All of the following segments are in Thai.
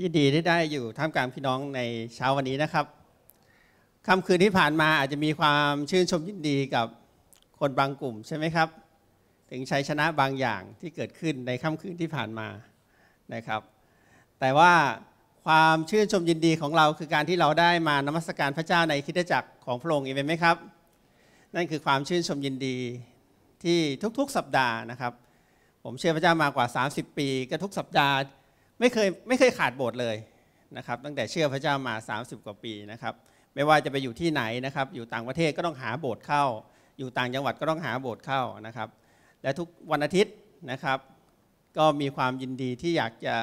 ยินดีที่ได้อยู่ท่ามกลางพี่น้องในเช้าวันนี้นะครับค่ำคืนที่ผ่านมาอาจจะมีความชื่นชมยินดีกับคนบางกลุ่มใช่ไหมครับ ถึงชัยชนะบางอย่างที่เกิดขึ้นในค่ำคืนที่ผ่านมานะครับ แต่ว่าความชื่นชมยินดีของเราคือการที่เราได้มานมัสการพระเจ้าในคิดจักรของพระองค์เองไหมครับนั่นคือความชื่นชมยินดีที่ทุกๆสัปดาห์นะครับ ผมเชื่อพระเจ้ามากว่า 30 ปีก็ทุกสัปดาห์ไม่เคยไม่เคยขาดโบสถ์เลยนะครับ ตั้งแต่เชื่อพระเจ้ามา 30 กว่าปีนะครับไม่ว่าจะไปอยู่ที่ไหนนะครับ อยู่ต่างประเทศก็ต้องหาโบสถ์เข้า อยู่ต่างจังหวัดก็ต้องหาโบสถ์เข้านะครับและทุกวันอาทิตย์นะครับก็มีความยินดีที่อยากจะ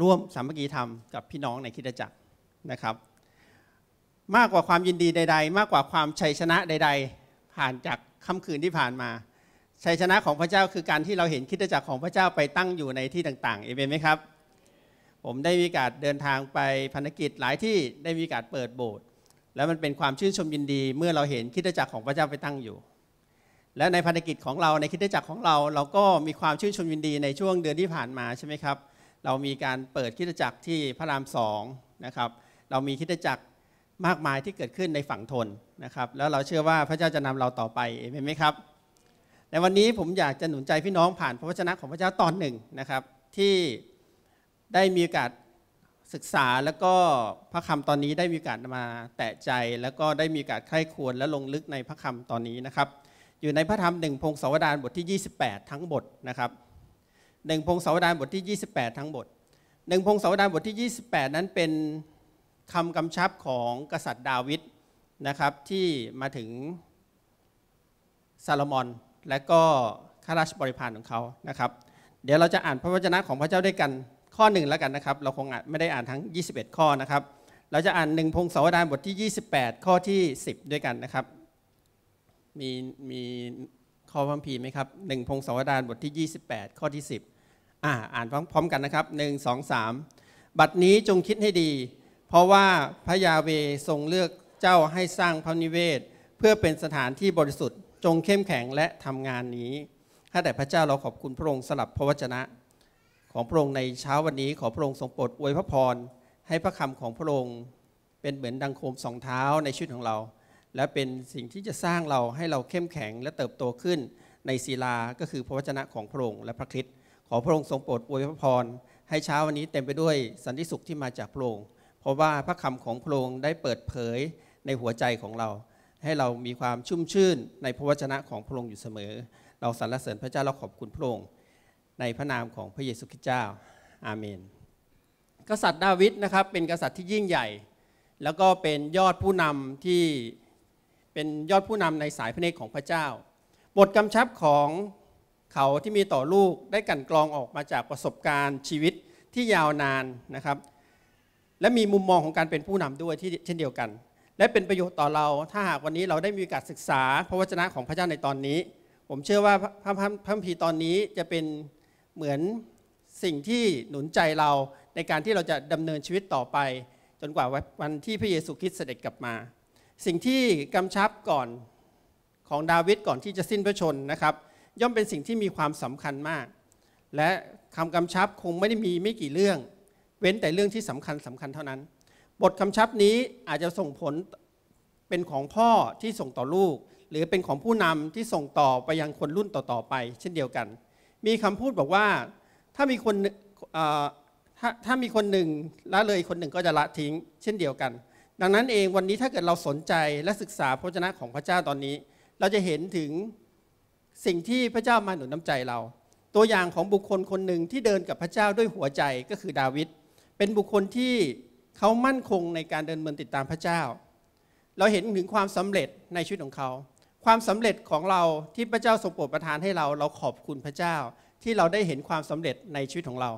ร่วมสามัคคีธรรม กับพี่น้องในคิดจักรนะครับ มากกว่าความยินดีใด ๆ มากกว่าความชัยชนะใด ๆ ผ่านจากค่ำคืนที่ผ่านมาชัยชนะของพระเจ้าคือการที่เราเห็นคิดจักรของพระเจ้าไปตั้งอยู่ในที่ต่างๆเอเมนไหมครับผมได้มีการเดินทางไปพันธกิจหลายที่ได้มีการเปิดโบสถ์แล้วมันเป็นความชื่นชมยินดี เมื่อเราเห็นคิดจักรของพระเจ้าไปตั้งอยู่ และในพันธกิจของเราในคิดจักรของเรา เราก็มีความชื่นชมยินดีในช่วงเดือนที่ผ่านมาใช่ไหมครับเรามีการเปิดคิดจักรที่พระรามสองนะครับเรามีคิดจักรมากมายที่เกิดขึ้นในฝั่งทนนะครับแล้วเราเชื่อว่าพระเจ้าจะนำเราต่อไปเห็นไหมครับ ในวันนี้ผมอยากจะหนุนใจพี่น้องผ่าน พระวจนะของพระเจ้าตอนหนึ่งนะครับ ที่ได้มีโอกาสศึกษาแล้วก็พระคำตอนนี้ได้มีโอกาสมาแตะใจแล้วก็ได้มีโอกาสใคร่ควรและลงลึกในพระคำตอนนี้นะครับ อยู่ในพระธรรมหนึ่งพงศาวดารบทที่ 28 ทั้งบทนะครับหนึ่งพงศาวดารบทที่ 28 ทั้งบทหนึ่งพงศาวดารบทที่ 28 นั้นเป็นคำกำชับของกษัตริย์ดาวิดนะครับที่มาถึงซาโลมอนและก็ข้าราชบริพารของเขานะครับ เดี๋ยวเราจะอ่านพระวจนะของพระเจ้าด้วยกันข้อหนึ่งแล้วกันนะครับ เราคงไม่ได้อ่านทั้ง 21 ข้อนะครับ เราจะอ่านหนึ่งพงศาวดารบทที่ 28 ข้อที่ 10 ด้วยกันนะครับ มีมีข้อพัมพีไหมครับหนึ่งพงศาวดารบทที่ 28 ข้อที่ 10 อ่าอ่านพร้อมกันนะครับ1 2 3 บัดนี้จงคิดให้ดี เพราะว่าพระยาเวทรงเลือกเจ้าให้สร้างพระนิเวศ เพื่อเป็นสถานที่บริสุทธิ์จงเข้มแข็งและทำงานนี้ข้าแต่พระเจ้าเราขอบคุณพระองค์สลับพระวจนะของพระองค์ในเช้าวันนี้ ขอพระองค์ทรงโปรดอวยพระพรให้พระคำของพระองค์ เป็นเหมือนดังโคมสองเท้าในชีวิตของเรา และเป็นสิ่งที่จะสร้างเราให้เราเข้มแข็งและเติบโตขึ้น ในศีลาก็คือพระวจนะของพระองค์และพระคริสต์ขอพระองค์ทรงโปรดอวยพระพรให้เช้าวันนี้เต็มไปด้วยสันติสุขที่มาจากพระองค์เพราะว่าพระคำของพระองค์ได้เปิดเผยในหัวใจของเรา ให้เรามีความชุ่มชื่นในพระวจนะของพระองค์อยู่เสมอ เราสรรเสริญพระเจ้าเราขอบคุณพระองค์ในพระนามของพระเยซูคริสต์เจ้าอาเมน กษัตริย์ดาวิดนะครับเป็นกษัตริย์ที่ยิ่งใหญ่ แล้วก็เป็นยอดผู้นำที่เป็นยอดผู้นำในสายพระเนตรของพระเจ้า บทกำชับของเขาที่มีต่อลูกได้กันกรองออกมาจากประสบการณ์ชีวิตที่ยาวนานนะครับ และมีมุมมองของการเป็นผู้นำด้วยที่เช่นเดียวกัน และเป็นประโยชน์ต่อเราถ้าหากวันนี้เราได้มีโอกาสศึกษาพระวจนะของพระเจ้าในตอนนี้ ผมเชื่อว่าพระพิมพีตอนนี้จะเป็นเหมือนสิ่งที่หนุนใจเราในการที่เราจะดำเนินชีวิตต่อไป จนกว่าวันที่พระเยซูคริสต์เสด็จกลับมา สิ่งที่กำชับก่อนของดาวิดก่อนที่จะสิ้นพระชนนะครับ ย่อมเป็นสิ่งที่มีความสำคัญมาก และคำกำชับคงไม่ได้มีไม่กี่เรื่อง เว้นแต่เรื่องที่สำคัญสำคัญเท่านั้น บทคำชับนี้อาจจะส่งผลเป็นของพ่อที่ส่งต่อลูก หรือเป็นของผู้นำที่ส่งต่อไปยังคนรุ่นต่อๆ ไป เช่นเดียวกันมีคำพูดบอกว่าถ้ามีคนถ้าถ้ามีคนหนึ่งละเลยคนหนึ่งก็จะละทิ้ง เช่นเดียวกัน ดังนั้นเองวันนี้ถ้าเกิดเราสนใจและศึกษาพระชนะของพระเจ้าตอนนี้ เราจะเห็นถึงสิ่งที่พระเจ้ามาหนุนน้ำใจเรา ตัวอย่างของบุคคลคนหนึ่งที่เดินกับพระเจ้าด้วยหัวใจก็คือดาวิดเป็นบุคคลที่เขามั่นคงในการเดินเมืองติดตามพระเจ้า เราเห็นถึงความสำเร็จในชีวิตของเขาความสำเร็จของเราที่พระเจ้าทรงโปรดประทานให้เรา เราขอบคุณพระเจ้า ที่เราได้เห็นความสำเร็จในชีวิตของเรา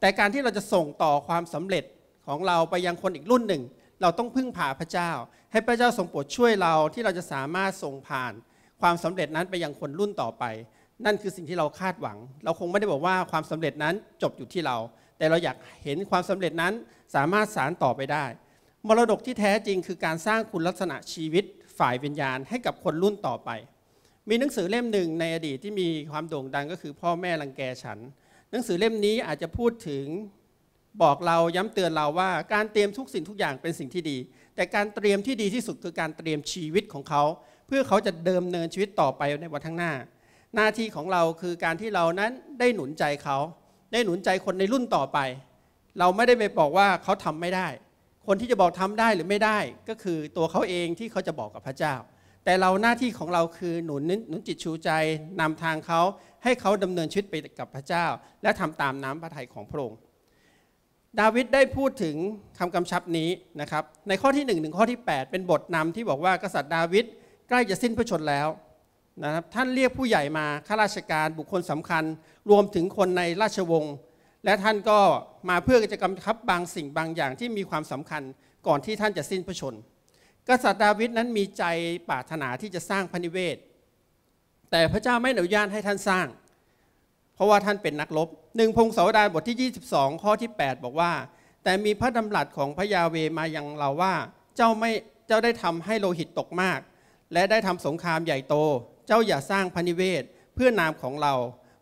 แต่การที่เราจะส่งต่อความสำเร็จของเราไปยังคนอีกรุ่นหนึ่ง เราต้องพึ่งพาพระเจ้า ให้พระเจ้าทรงโปรดช่วยเราที่เราจะสามารถส่งผ่าน ความสำเร็จนั้นไปยังคนรุ่นต่อไป นั่นคือสิ่งที่เราคาดหวัง เราคงไม่ได้บอกว่าความสำเร็จนั้นจบอยู่ที่เรา แต่เราอยากเห็นความสำเร็จนั้นสามารถสานต่อไปได้ มรดกที่แท้จริงคือการสร้างคุณลักษณะชีวิตฝ่ายวิญญาณให้กับคนรุ่นต่อไป มีหนังสือเล่มหนึ่งในอดีตที่มีความโด่งดังก็คือพ่อแม่รังแกฉัน หนังสือเล่มนี้อาจจะพูดถึงบอกเราย้ำเตือนเราว่าการเตรียมทุกสิ่งทุกอย่างเป็นสิ่งที่ดี แต่การเตรียมที่ดีที่สุดคือการเตรียมชีวิตของเขา เพื่อเขาจะเดิมเนินชีวิตต่อไปในวันข้างหน้า หน้าที่ของเราคือการที่เรานั้นได้หนุนใจเขา ได้หนุนใจคนในรุ่นต่อไป เราไม่ได้ไปบอกว่าเขาทำไม่ได้คนที่จะบอกทำได้หรือไม่ได้ก็คือตัวเขาเองที่เขาจะบอกกับพระเจ้า แต่เราหน้าที่ของเราคือหนุนหนุนจิตชูใจนำทางเขา ให้เขาดำเนินชีวิตไปกับพระเจ้า และทำตามน้ำพระทัยของพระองค์ดาวิดได้พูดถึงคำกำชับนี้นะครับ ในข้อที่1ถึงข้อที่ 8 เป็นบทนำที่บอกว่ากษัตริย์ดาวิดใกล้จะสิ้นพระชนแล้วนะครับท่านเรียกผู้ใหญ่มาข้าราชการบุคคลสำคัญ รวมถึงคนในราชวงศ์และท่านก็มาเพื่อจะกำชับบางสิ่งบางอย่างที่มีความสำคัญก่อนที่ท่านจะสิ้นพระชน กษัตริย์ดาวิดนั้นมีใจปรารถนาที่จะสร้างพระนิเวศ แต่พระเจ้าไม่อนุญาตให้ท่านสร้าง เพราะว่าท่านเป็นนักรบหนึ่งพงศาวดารบทที่ 22 ข้อที่ 8 บอกว่า แต่มีพระดำรัสของพระยาเวมายังเราว่า เจ้าไม่เจ้าได้ทำให้โลหิตตกมาก และได้ทำสงครามใหญ่โต เจ้าอย่าสร้างพระนิเวศเพื่อนามของเรา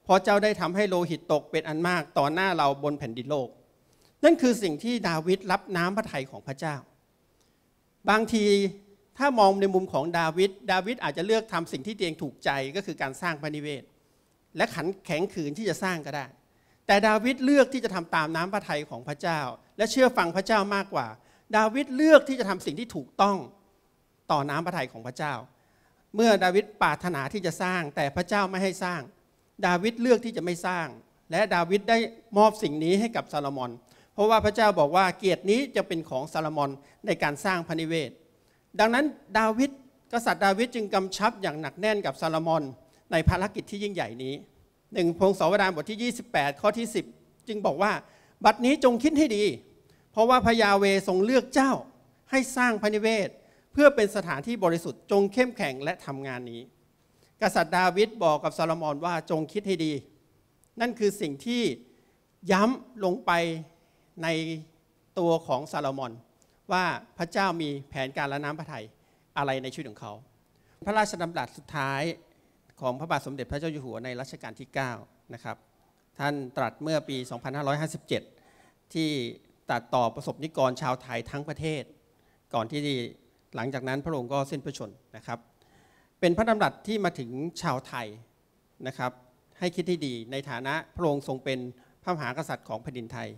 พราะเจ้าได้ทำให้โลหิตตกเป็นอันมากต่อหน้าเราบนแผ่นดินโลก นั่นคือสิ่งที่ดาวิดรับน้ำพระทัยของพระเจ้า บางทีถ้ามองในมุมของดาวิดดาวิดอาจจะเลือกทำสิ่งที่ตัวเองถูกใจก็คือการสร้างพระนิเวศ และขันแข็งขืนที่จะสร้างก็ได้ แต่ดาวิดเลือกที่จะทำตามน้ำพระทัยของพระเจ้า และเชื่อฟังพระเจ้ามากกว่า ดาวิดเลือกที่จะทำสิ่งที่ถูกต้องต่อน้ำพระทัยของพระเจ้า เมื่อดาวิดปรารถนาที่จะสร้างแต่พระเจ้าไม่ให้สร้างดาวิดเลือกที่จะไม่สร้าง และดาวิดได้มอบสิ่งนี้ให้กับซาโลมอนเพราะว่าพระเจ้าบอกว่าเกียรตินี้จะเป็นของซาโลมอนในการสร้างพระนิเวศ ดังนั้นดาวิดกษัตริย์ดาวิดจึงกำชับอย่างหนักแน่นกับซาโลมอนในภารกิจที่ยิ่งใหญ่นี้หนึ่งพงศาวดารบทที่ 28 ข้อที่ 10 จึงบอกว่าบัดนี้จงคิดให้ดี เพราะว่าพระยาเวทรงเลือกเจ้าให้สร้างพระนิเวศ เพื่อเป็นสถานที่บริสุทธิ์จงเข้มแข็งและทำงานนี้กษัตริย์ดาวิดบอกกับซาลมอนว่าจงคิดให้ดี นั่นคือสิ่งที่ย้ำลงไปในตัวของซาลมอนว่าพระเจ้ามีแผนการละน้ำพระทัยอะไรในชีวิตของเขา พระราชดำรัสสุดท้ายของพระบาทสมเด็จพระเจ้าอยู่หัวในรัชกาลที่9นะครับท่านตรัสเมื่อปี 2557 ที่ตัดต่อประสบนิกรชาวไทยทั้งประเทศ ก่อนที่หลังจากนั้นพระองค์ก็สิ้นพระชนนะครับเป็นพระดำรัสที่มาถึงชาวไทยนะครับให้คิดที่ดีในฐานะพระองค์ทรงเป็นพระมหากษัตริย์ของแผ่นดินไทย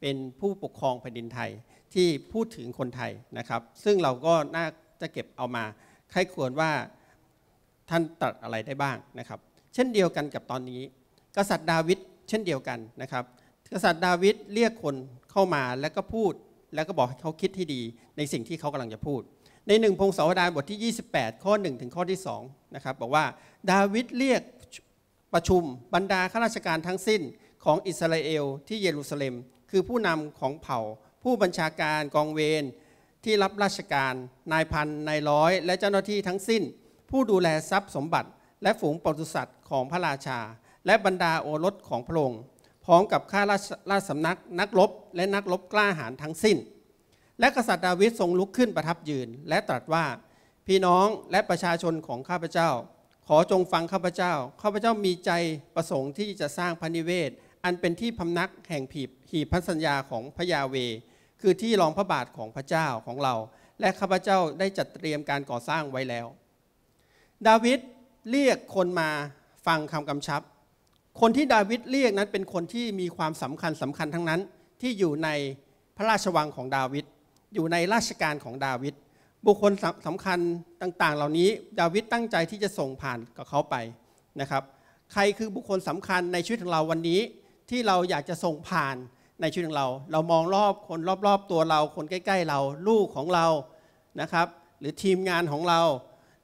เป็นผู้ปกครองแผ่นดินไทยที่พูดถึงคนไทยนะครับซึ่งเราก็น่าจะเก็บเอามาใครควรว่าท่านตรัสอะไรได้บ้างนะครับเช่นเดียวกันกับตอนนี้ กษัตริย์ดาวิดเช่นเดียวกันนะครับกษัตริย์ดาวิดเรียกคนเข้ามาแล้วก็พูดแล้วก็บอกให้เขาคิดที่ดี ในสิ่งที่เขากำลังจะพูดในหนึ่งพงศาวดารบทที่ 28 ข้อ 1 ถึงข้อที่ 2 นะครับ บอกว่าดาวิดเรียกประชุมบรรดา ข้าราชการทั้งสิ้นของอิสราเอลที่เยรูซาเล็ม คือผู้นำของเผ่า ผู้บัญชาการกองเวรที่รับราชการนายพันนายร้อย และเจ้าหน้าที่ทั้งสิ้น ผู้ดูแลทรัพย์สมบัติ และฝูงปศุสัตว์ของพระราชา และบรรดาโอรสของพระองค์พร้อมกับข้าราชสำนักนักรบและนักรบกล้าหาญทั้งสิ้นและกษัตริย์ดาวิดทรงลุกขึ้นประทับยืน และตรัสว่าพี่น้องและประชาชนของข้าพเจ้า ขอจงฟังข้าพเจ้า ข้าพเจ้ามีใจประสงค์ที่จะสร้างพระนิเวศ อันเป็นที่พำนักแห่งผีหีพันสัญญาของพระยาเวคือที่รองพระบาทของพระเจ้าของเรา และข้าพเจ้าได้จัดเตรียมการก่อสร้างไว้แล้ว ดาวิดเรียกคนมาฟังคำกำชับ คนที่ดาวิดเรียกนั้นเป็นคนที่มีความสำคัญสำคัญทั้งนั้นที่อยู่ในพระราชวังของดาวิดอยู่ในราชการของดาวิด บุคคลสำคัญต่างๆ เหล่านี้ ดาวิดตั้งใจที่จะส่งผ่านกับเขาไปนะครับ ใครคือบุคคลสำคัญในชีวิตของเราวันนี้ ที่เราอยากจะส่งผ่านในชีวิตของเรา เรามองรอบคนรอบๆตัวเรา คนใกล้ๆเรา ลูกของเรา นะครับ หรือทีมงานของเรา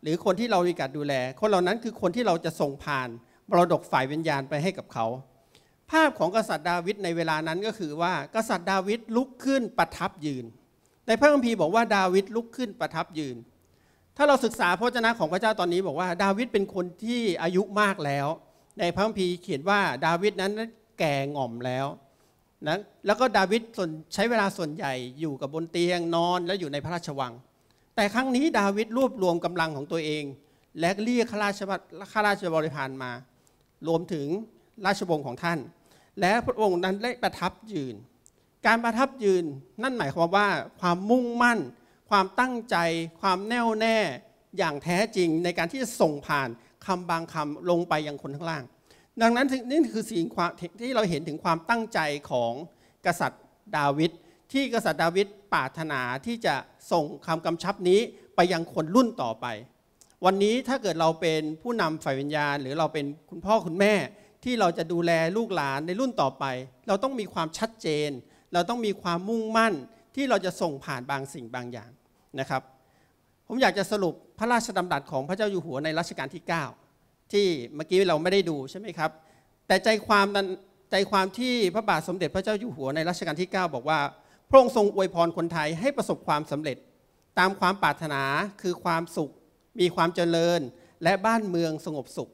หรือคนที่เรามีการดูแล คนเหล่านั้นคือคนที่เราจะส่งผ่านมรดกฝ่ายวิญญาณไปให้กับเขา ภาพของกษัตริย์ดาวิดในเวลานั้นก็คือว่า กษัตริย์ดาวิดลุกขึ้นประทับยืนในพระคัมภีร์บอกว่าดาวิดลุกขึ้นประทับยืน ถ้าเราศึกษาพระเจ้าของพระเจ้าตอนนี้บอกว่าดาวิดเป็นคนที่อายุมากแล้ว ในพระคัมภีร์เขียนว่าดาวิดนั้นแก่ง่อมแล้วนะแล้วก็ดาวิดใช้เวลาส่วนใหญ่อยู่กับบนเตียงนอนแล้วอยู่ในพระราชวัง แต่ครั้งนี้ดาวิดรวบรวมกำลังของตัวเอง และเรียกข้าราชข้าราชบริพารมา รวมถึงราชวงศ์ของท่าน และพระองค์นั้นได้ประทับยืนการประทับยืนนั่นหมายความว่าความมุ่งมั่น ความตั้งใจ ความแน่วแน่อย่างแท้จริงในการที่จะส่งผ่านคำบางคำลงไปยังคนข้างล่าง ดังนั้นนี่คือสิ่งที่เราเห็นถึงความตั้งใจของ กษัตริย์ดาวิดที่กษัตริย์ดาวิดปรารถนาที่จะส่งคำกำชับนี้ไปยังคนรุ่นต่อไป วันนี้ถ้าเกิดเราเป็นผู้นำฝ่ายวิญญาณ หรือเราเป็นคุณพ่อคุณแม่ ที่เราจะดูแลลูกหลานในรุ่นต่อไป เราต้องมีความชัดเจนเราต้องมีความมุ่งมั่นที่เราจะส่งผ่านบางสิ่งบางอย่างนะครับ ผมอยากจะสรุปพระราชดำรัสของพระเจ้าอยู่หัวในรัชกาลที่ 9 ที่เมื่อกี้เราไม่ได้ดูใช่ไหมครับ แต่ใจความนั้นใจความที่พระบาทสมเด็จพระเจ้าอยู่หัวในรัชกาลที่ 9 บอกว่า พระองค์ทรงอวยพรคนไทยให้ประสบความสำเร็จ ตามความปรารถนาคือความสุข มีความเจริญ และบ้านเมืองสงบสุข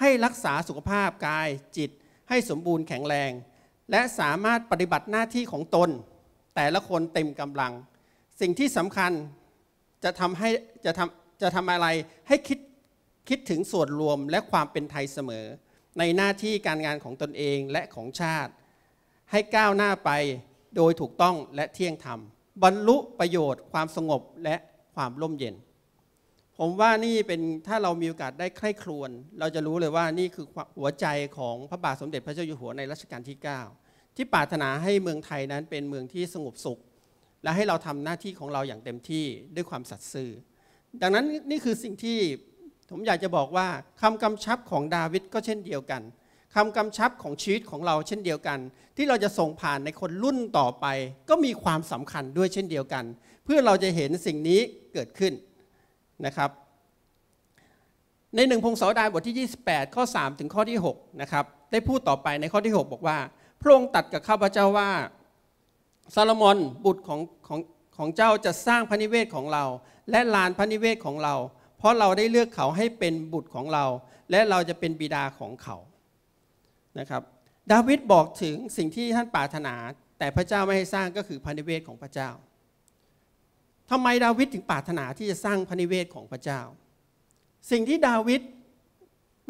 ให้รักษาสุขภาพกายจิต ให้สมบูรณ์แข็งแรงและสามารถปฏิบัติหน้าที่ของตน แต่ละคนเต็มกำลัง สิ่งที่สำคัญจะทำให้จะทำจะทำอะไรให้คิดคิดถึงส่วนรวมและความเป็นไทยเสมอ ในหน้าที่การงานของตนเองและของชาติ ให้ก้าวหน้าไปโดยถูกต้องและเที่ยงธรรม บรรลุประโยชน์ ความสงบและความร่มเย็นผมว่านี่เป็นถ้าเรามีโอกาสได้ใคร่ครวญเราจะรู้เลยว่านี่คือหัวใจของพระบาทสมเด็จพระเจ้าอยู่หัวในรัชกาลที่ 9 ที่ปรารถนาให้เมืองไทยนั้นเป็นเมืองที่สงบสุข และให้เราทำหน้าที่ของเราอย่างเต็มที่ด้วยความสัตย์ซื่อ ดังนั้นนี่คือสิ่งที่ผมอยากจะบอกว่าคำกำชับของดาวิดก็เช่นเดียวกัน คำกำชับของชีวิตของเราเช่นเดียวกัน ที่เราจะส่งผ่านในคนรุ่นต่อไป ก็มีความสำคัญด้วยเช่นเดียวกัน เพื่อเราจะเห็นสิ่งนี้เกิดขึ้นนะครับ ในหนึ่งพงศาวดารบทที่28ข้อ 3 ถึงข้อที่6นะครับได้พูดต่อไปในข้อที่ 6 บอกว่า พระองค์ตัดกับข้าพเจ้าว่าซาโลมอนบุตรของของของเจ้าจะสร้างพระนิเวศของเรา และลานพระนิเวศของเรา เพราะเราได้เลือกเขาให้เป็นบุตรของเรา และเราจะเป็นบิดาของเขานะครับดาวิดบอกถึงสิ่งที่ท่านปรารถนา แต่พระเจ้าไม่ให้สร้างก็คือพระนิเวศของพระเจ้าทำไมดาวิดถึงปรารถนาที่จะสร้างพระนิเวศของพระเจ้า สิ่งที่ดาวิด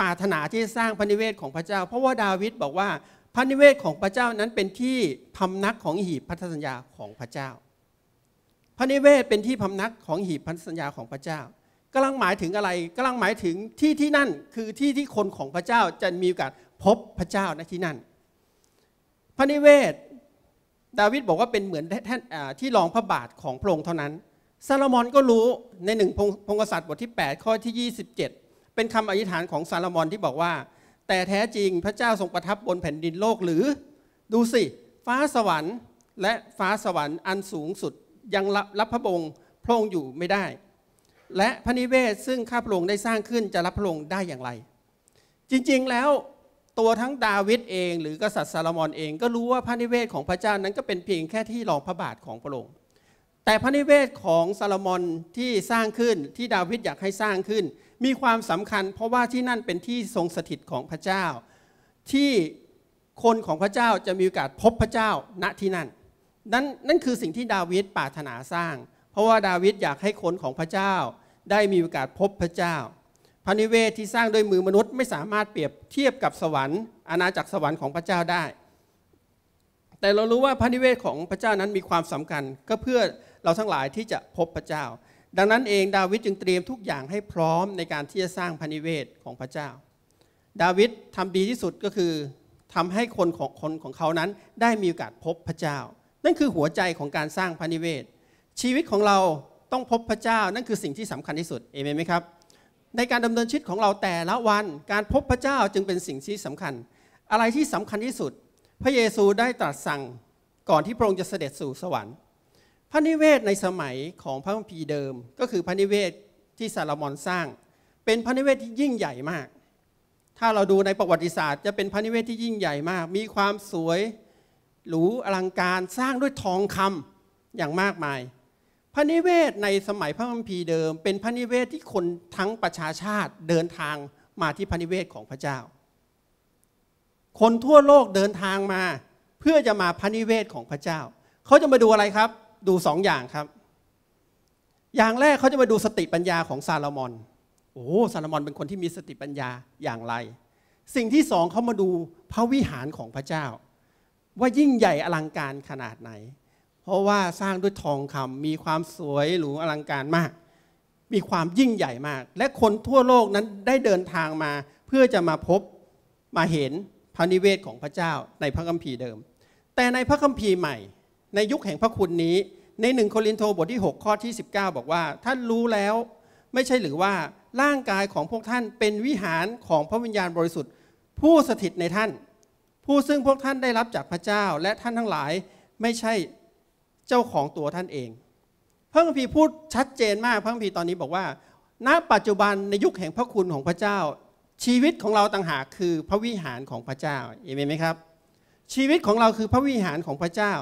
ปรารถนาที่จะสร้างพระนิเวศของพระเจ้า เพราะว่าดาวิดบอกว่า พระนิเวศของพระเจ้านั้นเป็นที่พำนักของหีบพันธสัญญาของพระเจ้า พระนิเวศเป็นที่พำนักของหีบพันธสัญญาของพระเจ้า กำลังหมายถึงอะไรกำลังหมายถึงที่ที่นั่นคือที่ที่คนของพระเจ้าจะมีโอกาสพบพระเจ้านที่นั่น พระนิเวศดาวิดบอกว่าเป็นเหมือนแท่นที่รองพระบาทของพระองค์เท่านั้น ซาโลมอนก็รู้ในหนึ่งพงศษัตริย์บทที่8ข้อที่ 27 เป็นคำอธิษฐานของซาโลมอนที่บอกว่า แต่แท้จริงพระเจ้าทรงประทับบนแผ่นดินโลกหรือดูสิ ฟ้าสวรรค์และฟ้าสวรรค์อันสูงสุดยังรับพระองค์พระองค์อยู่ไม่ได้ และพระนิเวศซึ่งข้าพระองค์ได้สร้างขึ้นจะรับพระองค์ได้อย่างไร จริงๆแล้วตัวทั้งดาวิดเองหรือกษัตริย์ซาลมอนเอง ก็รู้ว่าพระนิเวศของพระเจ้านั้นก็เป็นเพียงแค่ที่รองพระบาทของพระองค์แต่พระนิเวศของซาลมอนที่สร้างขึ้นที่ดาวิดอยากให้สร้างขึ้น มีความสำคัญ เพราะว่าที่นั่นเป็นที่ทรงสถิตของพระเจ้า ที่คนของพระเจ้าจะมีโอกาสพบพระเจ้าณที่นั่น นั่นนั่นคือสิ่งที่ดาวิดปรารถนาสร้าง เพราะว่าดาวิดอยากให้คนของพระเจ้า ได้มีโอกาสพบพระเจ้าพระนิเวศที่สร้างด้วยมือมนุษย์ไม่สามารถเปรียบเทียบกับสวรรค์อาณาจักรสวรรค์ของพระเจ้าได้ แต่เรารู้ว่าพระนิเวศของพระเจ้านั้นมีความสำคัญ ก็เพื่อเราทั้งหลายที่จะพบพระเจ้า ดังนั้นเองดาวิดจึงเตรียมทุกอย่างให้พร้อมในการที่จะสร้างพระนิเวศของพระเจ้า ดาวิดทำดีที่สุดก็คือ ทำให้คนของคนของเขานั้นได้มีโอกาสพบพระเจ้า นั่นคือหัวใจของการสร้างพระนิเวศ ชีวิตของเราต้องพบพระเจ้า นั่นคือสิ่งที่สำคัญที่สุดเอเมนไหมครับในการดำเนินชีวิตของเราแต่ละวันการพบพระเจ้าจึงเป็นสิ่งที่สำคัญ อะไรที่สำคัญที่สุด พระเยซูได้ตรัสสั่งก่อนที่พระองค์จะเสด็จสู่สวรรค์พระนิเวศในสมัยของพระมภีเดิม ก็คือพระนิเวศที่ซาลามอนสร้าง เป็นพระนิเวศที่ยิ่งใหญ่มาก ถ้าเราดูในประวัติศาสตร์จะเป็นพระนิเวศที่ยิ่งใหญ่มาก มีความสวย หรูอลังการสร้างด้วยทองคำอย่างมากมายพระนิเวศในสมัยพระมัมพีเดิมเป็นพระนิเวศที่คนทั้งประชาชาติเดินทางมาที่พระนิเวศของพระเจ้า คนทั่วโลกเดินทางมา เพื่อจะมาพระนิเวศของพระเจ้า เขาจะมาดูอะไรครับ ดูสองอย่างครับ อย่างแรกเขาจะมาดูสติปัญญาของซาลามอนโอ้ซาลามอนเป็นคนที่มีสติปัญญาอย่างไร สิ่งที่สองเขามาดูพระวิหารของพระเจ้า ว่ายิ่งใหญ่อลังการขนาดไหนเพราะว่าสร้างด้วยทองคำมีความสวยหรูอลังการมาก มีความยิ่งใหญ่มาก และคนทั่วโลกนั้นได้เดินทางมา เพื่อจะมาพบมาเห็นพระนิเวศของพระเจ้าในพระคัมภีร์เดิม แต่ในพระคัมภีร์ใหม่ ในยุคแห่งพระคุณนี้ในหนึ่งโครินโตบทที่6ข้อที่19 บอกว่าท่านรู้แล้ว ไม่ใช่หรือว่าร่างกายของพวกท่านเป็นวิหารของพระวิญญาณบริสุทธิ์ ผู้สถิตในท่าน ผู้ซึ่งพวกท่านได้รับจากพระเจ้า และท่านทั้งหลายไม่ใช่เจ้าของตัวท่านเองพระคัมภีร์พูดชัดเจนมากพระคัมภีร์ตอนนี้บอกว่า ณปัจจุบันในยุคแห่งพระคุณของพระเจ้า ชีวิตของเราต่างหากคือพระวิหารของพระเจ้าเอเมนไหมครับ ชีวิตของเราคือพระวิหารของพระเจ้า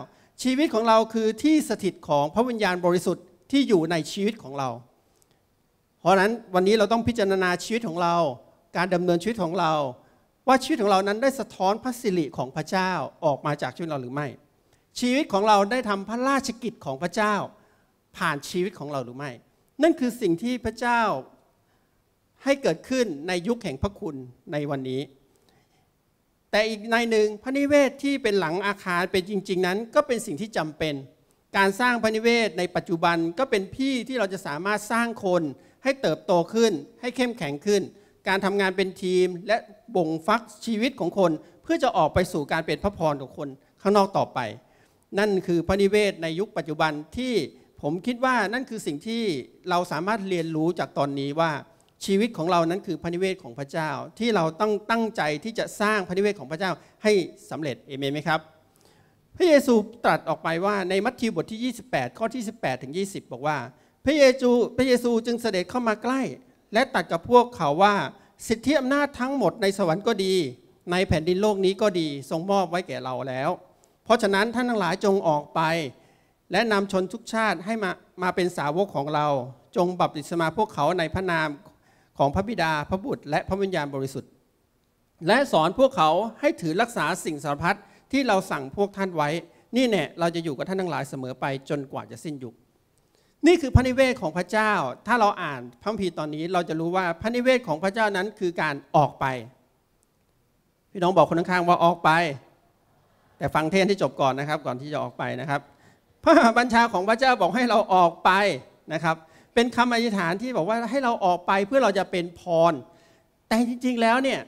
ชีวิตของเราคือที่สถิตของพระวิญญาณบริสุทธิ์ที่อยู่ในชีวิตของเรา เพราะนั้นวันนี้เราต้องพิจารณาชีวิตของเราการดำเนินชีวิตของเรา ว่าชีวิตของเรานั้นได้สะท้อนพระสิริของพระเจ้าออกมาจากชีวิตเราหรือไม่ชีวิตของเราได้ทำพระราชกิจของพระเจ้าผ่านชีวิตของเราหรือไม่ นั่นคือสิ่งที่พระเจ้าให้เกิดขึ้นในยุคแห่งพระคุณในวันนี้ แต่อีกในหนึ่งพระนิเวศที่เป็นหลังอาคารเป็นจริง ๆ นั้นก็เป็นสิ่งที่จำเป็น การสร้างพระนิเวศในปัจจุบันก็เป็นพี่ที่เราจะสามารถสร้างคน ให้เติบโตขึ้นให้เข้มแข็งขึ้น การทำงานเป็นทีมและบ่งฟักชีวิตของคนเพื่อจะออกไปสู่การเป็นพระพรของคน ข้างนอกต่อไปนั่นคือพระนิเวศในยุคปัจจุบันที่ผมคิดว่านั่นคือสิ่งที่เราสามารถเรียนรู้จากตอนนี้ว่า ชีวิตของเรานั้นคือพระนิเวศของพระเจ้า ที่เราต้องตั้งใจที่จะสร้างพระนิเวศของพระเจ้าให้สำเร็จเอเมนไหมครับ พระเยซูตรัสออกไปว่าในมัทธิวบทที่ 28 ข้อที่ 18ถึง20 บอกว่า พระเยซูพระเยซูจึงเสด็จเข้ามาใกล้ และตัดกับพวกเขาว่าสิทธิอำนาจทั้งหมดในสวรรค์ก็ดี ในแผ่นดินโลกนี้ก็ดี ทรงมอบไว้แก่เราแล้วเพราะฉะนั้นท่านทั้งหลายจงออกไป และนำชนทุกชาติให้มามาเป็นสาวกของเรา จงบัพติศมาพวกเขาในพระนามของพระบิดาพระบุตร และพระวิญญาณบริสุทธิ์ และสอนพวกเขาให้ถือรักษาสิ่งสารพัดที่เราสั่งพวกท่านไว้ นี่แน่เราจะอยู่กับท่านทั้งหลายเสมอไป จนกว่าจะสิ้นยุคนี่คือพระนิเวศของพระเจ้า ถ้าเราอ่านพระพภีตอนนี้เราจะรู้ว่าพระนิเวศของพระเจ้านั้นคือการออกไป พี่น้องบอกคนข้างๆว่าออกไปแต่ฟังเทศที่จบก่อนนะครับก่อนที่จะออกไปนะครับพระบัญชาของพระเจ้าบอกให้เราออกไปนะครับ เป็นคำอธิษฐานที่บอกว่าให้เราออกไปเพื่อเราจะเป็นพร แต่จริงๆ แล้วเนี่ย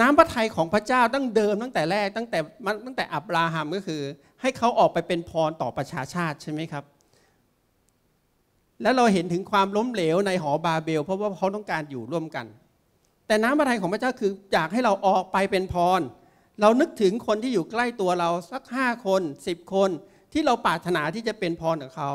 น้ำพระทัยของพระเจ้าตั้งเดิมตั้งแต่แรกตั้งแต่ตั้งแต่อับราฮัมก็คือ ให้เขาออกไปเป็นพรต่อประชาชาติใช่ไหมครับ แล้วเราเห็นถึงความล้มเหลวในหอบาเบล เพราะว่าเขาต้องการอยู่ร่วมกัน แต่น้ำพระทัยของพระเจ้าคืออยากให้เราออกไปเป็นพรเรานึกถึงคนที่อยู่ใกล้ตัวเราสัก 5 คน10คน ที่เราปรารถนาที่จะเป็นพรกับเขา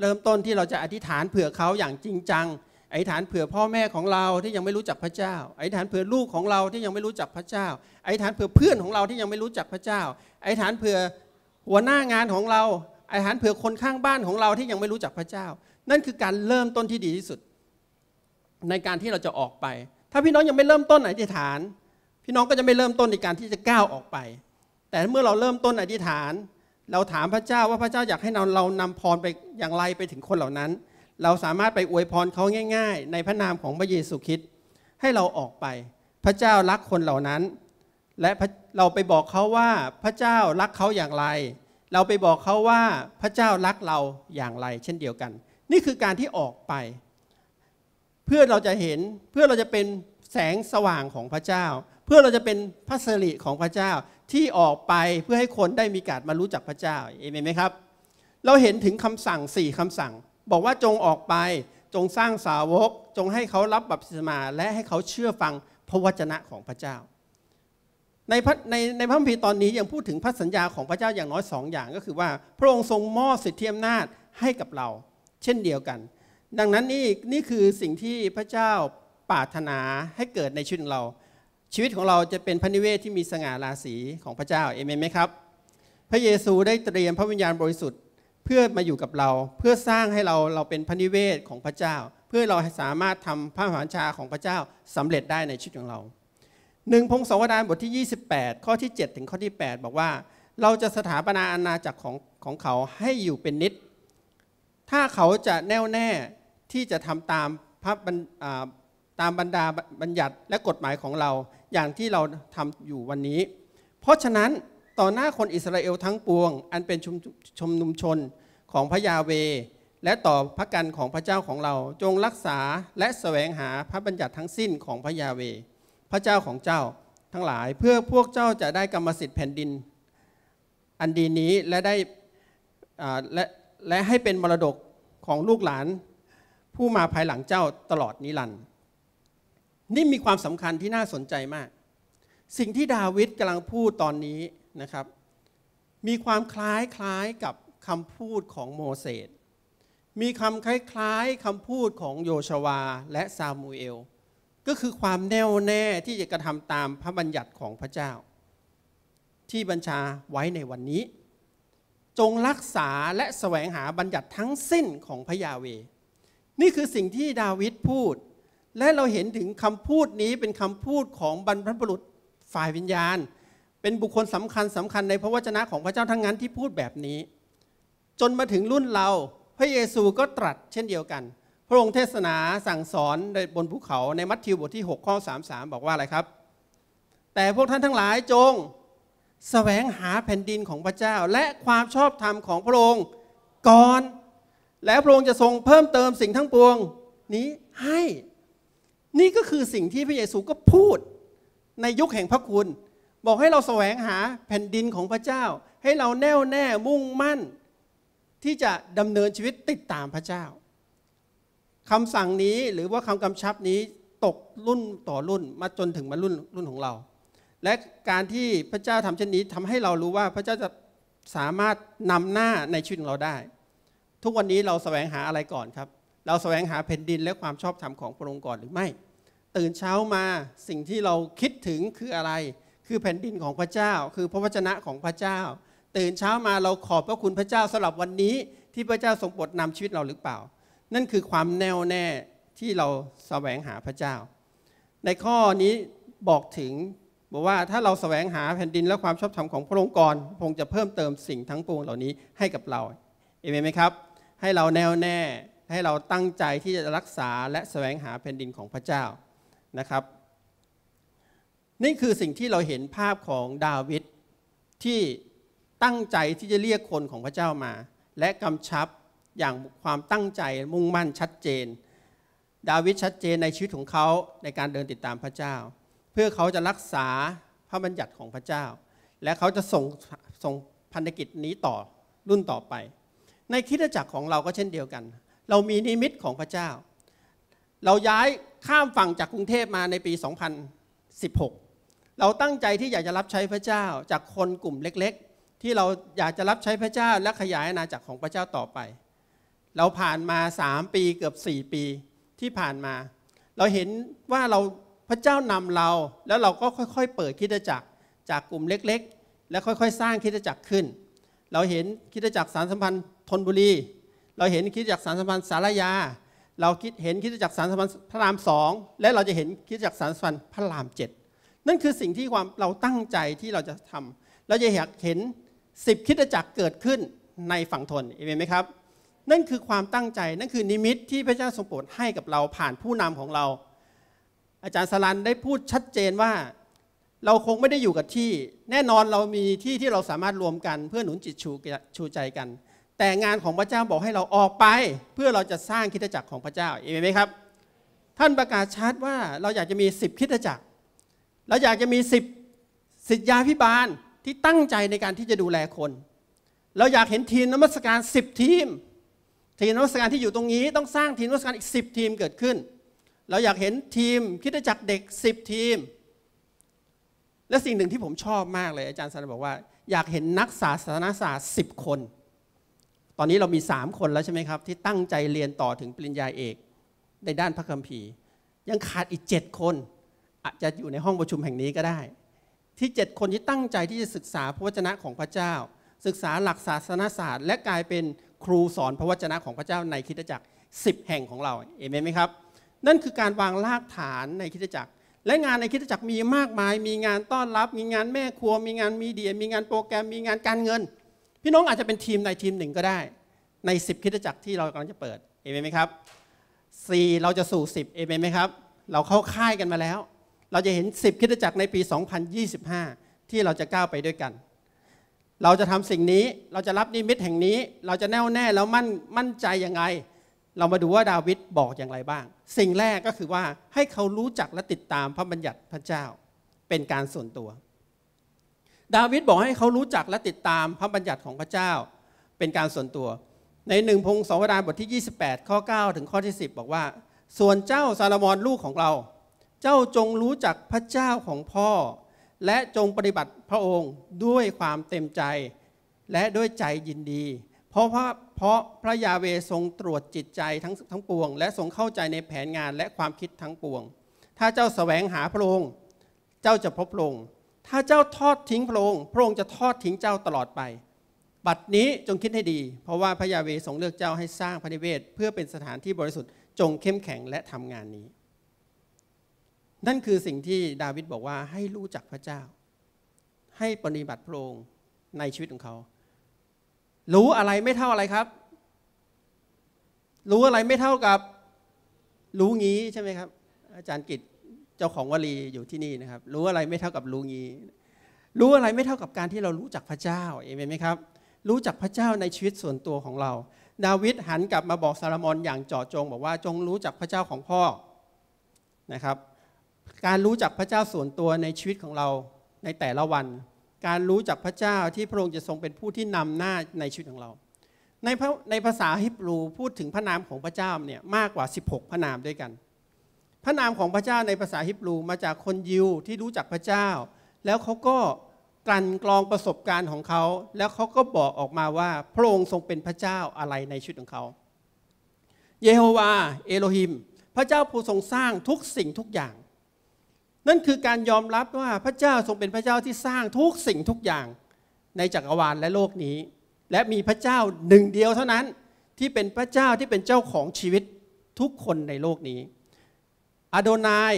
เริ่มต้นที่เราจะอธิษฐานเผื่อเขาอย่างจริงจังอธิษฐานเผื่อพ่อแม่ของเราที่ยังไม่รู้จักพระเจ้าอธิษฐาน เผื่อลูกของเราที่ยังไม่รู้จักพระเจ้าอธิษฐานเผื่อเพื่อนของเราที่ยังไม่รู้จักพระเจ้าอธิษฐานเผื่อหัวหน้างานของเราอธิษฐานเผื่อคนข้างบ้านของเราที่ยังไม่รู้จักพระเจ้า นั่นคือการเริ่มต้นที่ดีที่สุด ในการที่เราจะออกไป ถ้าพี่น้องยังไม่เริ่มต้นอธิษฐานพี่น้องก็จะไม่เริ่มต้นในการที่จะก้าวออกไป แต่เมื่อเราเริ่มต้นอธิษฐาน เราถามพระเจ้าว่าพระเจ้าอยากให้เราเรานำพรไปอย่างไรไปถึงคนเหล่านั้น เราสามารถไปอวยพรเขาง่าย ๆ ในพระนามของพระเยซูคริสต์ให้เราออกไป พระเจ้ารักคนเหล่านั้น และเราไปบอกเขาว่าพระเจ้ารักเขาอย่างไร เราไปบอกเขาว่าพระเจ้ารักเราอย่างไร เช่นเดียวกัน นี่คือการที่ออกไป เพื่อเราจะเห็นเพื่อเราจะเป็นแสงสว่างของพระเจ้าพื่อเราจะเป็นพระสิริของพระเจ้าที่ออกไปเพื่อให้คนได้มีการมารู้จักพระเจ้า เอเมนไหมครับ เราเห็นถึงคำสั่ง 4คำสั่ง บอกว่าจงออกไป จงสร้างสาวก จงให้เขารับบัพติศมาและให้เขาเชื่อฟังพระวจนะของพระเจ้า ในพในในพระคัมภีร์ตอนนี้ยังพูดถึงพระสัญญาของพระเจ้าอย่างน้อย 2ออย่างก็คือว่าพระองค์ทรงมอบสิทธิอำนาจให้กับเรา เช่นเดียวกัน ดังนั้นนี่นี่คือสิ่งที่พระเจ้าปรารถนาให้เกิดในชีวิตเราชีวิตของเราจะเป็นพระนิเวศที่มีสง่าราศีของพระเจ้าเอเมนไหมครับ พระเยซูได้เตรียมพระวิญญาณบริสุทธิ์เพื่อมาอยู่กับเรา เพื่อสร้างให้เราเราเป็นพระนิเวศของพระเจ้า เพื่อเราสามารถทำพระมหาชาของพระเจ้าสำเร็จได้ในชีวิตของเราหนึ่งพงศาวดารบทที่ 28 ข้อที่7ถึงข้อที่8 บอกว่า เราจะสถาปนาอาณาจักรของของเขาให้อยู่เป็นนิด ถ้าเขาจะแน่วแน่ที่จะทำตามพระตามบรรดาบัญญัติและกฎหมายของเราอย่างที่เราทำอยู่วันนี้ เพราะฉะนั้นต่อหน้าคนอิสราเอลทั้งปวง อันเป็นชุมชมนุมชนของพระยาเว และต่อพระกันของพระเจ้าของเราจงรักษาและสแสวงหาพระบัญญัติทั้งสิ้นของพระยาเวพระเจ้าของเจ้าทั้งหลายเพื่อพวกเจ้าจะได้กรรมสิทธิ์แผ่นดิน อันดีนี้ และได้และและให้เป็นมรดกของลูกหลาน ผู้มาภายหลังเจ้าตลอดนิรันดร์นี่มีความสำคัญที่น่าสนใจมาก สิ่งที่ดาวิดกำลังพูดตอนนี้นะครับ มีความคล้ายคล้ายกับคำพูดของโมเสสมีคำคล้ายๆคำพูดของโยชวาและซามูเอล ก็คือความแน่วแน่ที่จะกระทำตามพระบัญญัติของพระเจ้า ที่บัญชาไว้ในวันนี้ จงรักษาและแสวงหาบัญญัติทั้งสิ้นของพระยาเว นี่คือสิ่งที่ดาวิดพูดและเราเห็นถึงคำพูดนี้เป็นคำพูดของบรรพบุรุษฝ่ายวิญญาณ เป็นบุคคลสำคัญสำคัญในพระวจนะของพระเจ้าทั้งนั้นที่พูดแบบนี้ จนมาถึงรุ่นเรา พระเยซูก็ตรัสเช่นเดียวกัน พระองค์เทศนาสั่งสอนบนภูเขาในมัทธิวบทที่6ข้อ33 บอกว่าอะไรครับ แต่พวกท่านทั้งหลายจงสแสวงหาแผ่นดินของพระเจ้าและความชอบธรรมของพระองค์ก่อน และพระองค์จะทรงเพิ่มเติมสิ่งทั้งปวงนี้ให้นี่ก็คือสิ่งที่พระเยซูก็พูดในยุคแห่งพระคุณ บอกให้เราแสวงหาแผ่นดินของพระเจ้า ให้เราแน่วแน่มุ่งมั่น ที่จะดำเนินชีวิตติดตามพระเจ้าคำสั่งนี้หรือว่าคำกำชับนี้ตกรุ่นต่อรุ่นมาจนถึงมารุ่นรุ่นของเรา และการที่พระเจ้าทำเช่นนี้ทำให้เรารู้ว่าพระเจ้าจะสามารถนำหน้าในชีวิตเราได้ ทุกวันนี้เราแสวงหาอะไรก่อนครับเราแสวงหาแผ่นดินและความชอบธรรมของพระองค์ก่อนหรือไม่ ตื่นเช้ามาสิ่งที่เราคิดถึงคืออะไร คือแผ่นดินของพระเจ้า คือพระวจนะของพระเจ้า ตื่นเช้ามาเราขอบพระคุณพระเจ้าสำหรับวันนี้ที่พระเจ้าทรงโปรดนำชีวิตเราหรือเปล่า นั่นคือความแน่วแน่ที่เราแสวงหาพระเจ้า ในข้อนี้บอกถึงบอกว่าถ้าเราแสวงหาแผ่นดินและความชอบธรรมของพระองค์ก่อนพระองค์จะเพิ่มเติมสิ่งทั้งปวงเหล่านี้ให้กับเรา เอเมนไหมครับ ให้เราแน่วแน่ให้เราตั้งใจที่จะรักษาและแสวงหาแผ่นดินของพระเจ้านะครับ นี่คือสิ่งที่เราเห็นภาพของดาวิดที่ตั้งใจที่จะเรียกคนของพระเจ้ามา และกำชับอย่างความตั้งใจมุ่งมั่นชัดเจน ดาวิดชัดเจนในชีวิตของเขาในการเดินติดตามพระเจ้า เพื่อเขาจะรักษาพระบัญญัติของพระเจ้า และเขาจะส่งส่งพันธกิจนี้ต่อรุ่นต่อไป ในคิดจักรของเราก็เช่นเดียวกันเรามีนิมิตของพระเจ้า เราย้ายข้ามฝั่งจากกรุงเทพมาในปี 2016 เราตั้งใจที่อยากจะรับใช้พระเจ้าจากคนกลุ่มเล็กๆ ที่เราอยากจะรับใช้พระเจ้าและขยายอาณาจักรของพระเจ้าต่อไป เราผ่านมา 3 ปีเกือบ 4 ปีที่ผ่านมา เราเห็นว่าเราพระเจ้านำเราแล้วเราก็ค่อยๆ เปิดคิดจักรจากกลุ่มเล็กๆ และค่อยๆสร้างคิดจักรขึ้น เราเห็นคิดจักรสารสัมพันธ์ธนบุรีเราเห็นคิดจากสารสัมพันธ์สารยา เราคิดเห็นคิดจากสารสัมพันธ์พระรามสองและเราจะเห็นคิดจากสารสัมพันธ์พระรามเจ็ดนั่นคือสิ่งที่ความเราตั้งใจที่เราจะทำ เราจะอยากเห็นสิบคิดจักรเกิดขึ้นในฝั่งทนเห็นไหมครับ นั่นคือความตั้งใจนั่นคือนิมิตที่พระเจ้าทรงโปรดให้กับเราผ่านผู้นำของเรา อาจารย์สลันได้พูดชัดเจนว่าเราคงไม่ได้อยู่กับที่ แน่นอนเรามีที่ที่เราสามารถรวมกันเพื่อหนุนจิตชูชูใจกันแต่งานของพระเจ้าบอกให้เราออกไป เพื่อเราจะสร้างคิดจักรของพระเจ้าเอ็นไหมครับ ท่านประกาศชัดว่าเราอยากจะมี 10คิดจักร เราอยากจะมี10สิทธยาพิบาลที่ตั้งใจในการที่จะดูแลคน เราอยากเห็นทีมนมัสการ 10 ทีมทีมนมัสการที่อยู่ตรงนี้ ต้องสร้างทีมนมัสการอีก 10 ทีมเกิดขึ้น เราอยากเห็นทีมคิดจักรเด็ก 10 ทีม และสิ่งหนึ่งที่ผมชอบมากเลย อาจารย์สันบอกว่าอยากเห็นนักศาสนาศาสตร์ 10 คนตอนนี้เรามี 3 คนแล้วใช่ไหมครับที่ตั้งใจเรียนต่อถึงปริญญาเอก ในด้านพระคัมภีร์ ยังขาดอีก 7 คน อาจจะอยู่ในห้องประชุมแห่งนี้ก็ได้ ที่ 7 คนที่ตั้งใจที่จะศึกษาพระวจนะของพระเจ้า ศึกษาหลักศาสนศาสตร์ และกลายเป็นครูสอนพระวจนะของพระเจ้าในคิดจักร 10 แห่งของเรา เอเมนไหมครับ นั่นคือการวางรากฐานในคิดจักร และงานในคิดจักรมีมากมาย มีงานต้อนรับ มีงานแม่ครัวมีงานมีเดีย มีงานโปรแกรมมีงานการเงินพี่น้องอาจจะเป็นทีมในทีมหนึ่ง ก็ได้ ใน 10 คิดจักรที่เรากำลังจะเปิดเอเมนไหมครับสี่เราจะสู่ 10เอเมนไหมครับเราเข้าค่ายกันมาแล้ว เราจะเห็น 10คิดจักรในปี 2025 ที่เราจะก้าวไปด้วยกัน เราจะทำสิ่งนี้เราจะรับนิมิตแห่งนี้ เราจะแน่วแน่แล้วมั่นมั่นใจยังไงเรามาดูว่าดาวิดบอกอย่างไรบ้าง สิ่งแรกก็คือว่าให้เขารู้จักและติดตามพระบัญญัติพระเจ้าเป็นการส่วนตัวดาวิดบอกให้เขารู้จักและติดตามพระบัญญัติของพระเจ้า เป็นการส่วนตัว ในหนึ่งพงศาวดารบทที่ 28ข้อ9ถึงข้อที่10 บอกว่า ส่วนเจ้าซาลมอนลูกของเรา เจ้าจงรู้จักพระเจ้าของพ่อ และจงปฏิบัติพระองค์ด้วยความเต็มใจและด้วยใจยินดี เพราะพระเพราะพระยาเวทรงตรวจจิตใจทั้งทั้งปวง และทรงเข้าใจในแผนงานและความคิดทั้งปวง ถ้าเจ้าสแสวงหาพระองค์ เจ้าจะพบพระองค์ถ้าเจ้าทอดทิ้งพระองค์พระองค์จะทอดทิ้งเจ้าตลอดไป บัดนี้จงคิดให้ดี เพราะว่าพระยาเวทรงเลือกเจ้าให้สร้างพระนิเวศเพื่อเป็นสถานที่บริสุทธิ์ จงเข้มแข็งและทำงานนี้ นั่นคือสิ่งที่ดาวิดบอกว่าให้รู้จักพระเจ้า ให้ปฏิบัติพระองค์ในชีวิตของเขา รู้อะไรไม่เท่าอะไรครับ รู้อะไรไม่เท่ากับรู้งี้ใช่ไหมครับ อาจารย์กิตเจ้าของวลีอยู่ที่นี่นะครับรู้อะไรไม่เท่ากับรู้งี้รู้อะไรไม่เท่ากับการที่เรารู้จักพระเจ้าเอเมนไหมครับรู้จักพระเจ้าในชีวิตส่วนตัวของเรา ดาวิดหันกลับมาบอกซาลามอนอย่างเจาะจงบอกว่าจงรู้จักพระเจ้าของพ่อนะครับ การรู้จักพระเจ้าส่วนตัวในชีวิตของเราในแต่ละวัน การรู้จักพระเจ้าที่พระองค์จะทรงเป็นผู้ที่นำหน้าในชีวิตของเรา ในในภาษาฮิบรูพูดถึงพระนามของพระเจ้าเนี่ยมากกว่า 16พระนามด้วยกันพระนามของพระเจ้าในภาษาฮิบรูมาจากคนยิวที่รู้จักพระเจ้า แล้วเขาก็กลั่นกรองประสบการณ์ของเขา แล้วเขาก็บอกออกมาว่าพระองค์ทรงเป็นพระเจ้าอะไรในชีวิตของเขา เยโฮวา เอโลฮิมพระเจ้าผู้ทรงสร้างทุกสิ่งทุกอย่าง นั่นคือการยอมรับว่าพระเจ้าทรงเป็นพระเจ้าที่สร้างทุกสิ่งทุกอย่างในจักรวาลและโลกนี้ และมีพระเจ้าหนึ่งเดียวเท่านั้นที่เป็นพระเจ้าที่เป็นเจ้าของชีวิตทุกคนในโลกนี้อโดนาย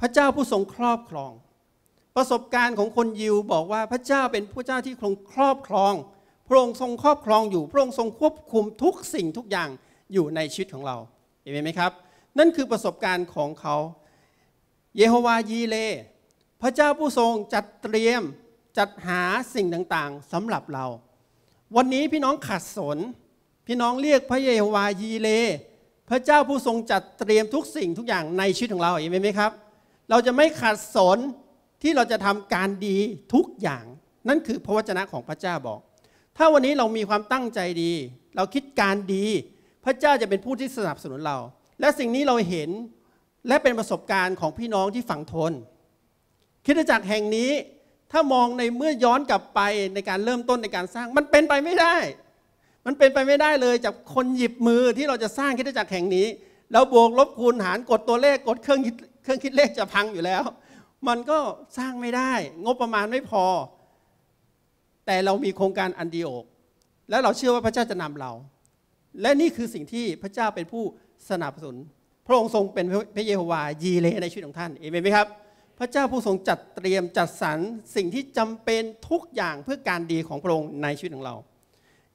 พระเจ้าผู้ทรงครอบครอง ประสบการณ์ของคนยิวบอกว่าพระเจ้าเป็นผู้เจ้าที่ทรงครอบครอง พระองค์ทรงครอบครองอยู่พระองค์ทรงควบคุมทุกสิ่งทุกอย่างอยู่ในชีวิตของเราเห็นไหมครับนั่นคือประสบการณ์ของเขา เยโฮวายีเลพระเจ้าผู้ทรงจัดเตรียมจัดหาสิ่งต่างๆสำหรับเรา วันนี้พี่น้องขัดสนพี่น้องเรียกพระเยโฮวายีเลพระเจ้าผู้ทรงจัดเตรียมทุกสิ่งทุกอย่างในชีวิตของเราเห็นไหมครับ เราจะไม่ขัดสนที่เราจะทำการดีทุกอย่าง นั่นคือพระวจนะของพระเจ้าบอก ถ้าวันนี้เรามีความตั้งใจดี เราคิดการดี พระเจ้าจะเป็นผู้ที่สนับสนุนเรา และสิ่งนี้เราเห็นและเป็นประสบการณ์ของพี่น้องที่ฝั่งทน คิดจักรแห่งนี้ถ้ามองในเมื่อย้อนกลับไปในการเริ่มต้นในการสร้างมันเป็นไปไม่ได้มันเป็นไปไม่ได้เลยจากคนหยิบมือที่เราจะสร้างคิดจักรแห่งนี้แล้วบวกลบคูณหารกดตัวเลขกดเครื่องคิดเครื่องคิดเลขจะพังอยู่แล้ว มันก็สร้างไม่ได้ งบประมาณไม่พอ แต่เรามีโครงการอันดีโอกและเราเชื่อว่าพระเจ้าจะนำเรา และนี่คือสิ่งที่พระเจ้าเป็นผู้สนับสนุน พระองค์ทรงเป็นพระเยโฮวา ยีเลในชีวิตของท่านเอเมนไหมครับ พระเจ้าผู้ทรงจัดเตรียมจัดสรรสิ่งที่จำเป็นทุกอย่างเพื่อการดีของพระองค์ในชีวิตของเรา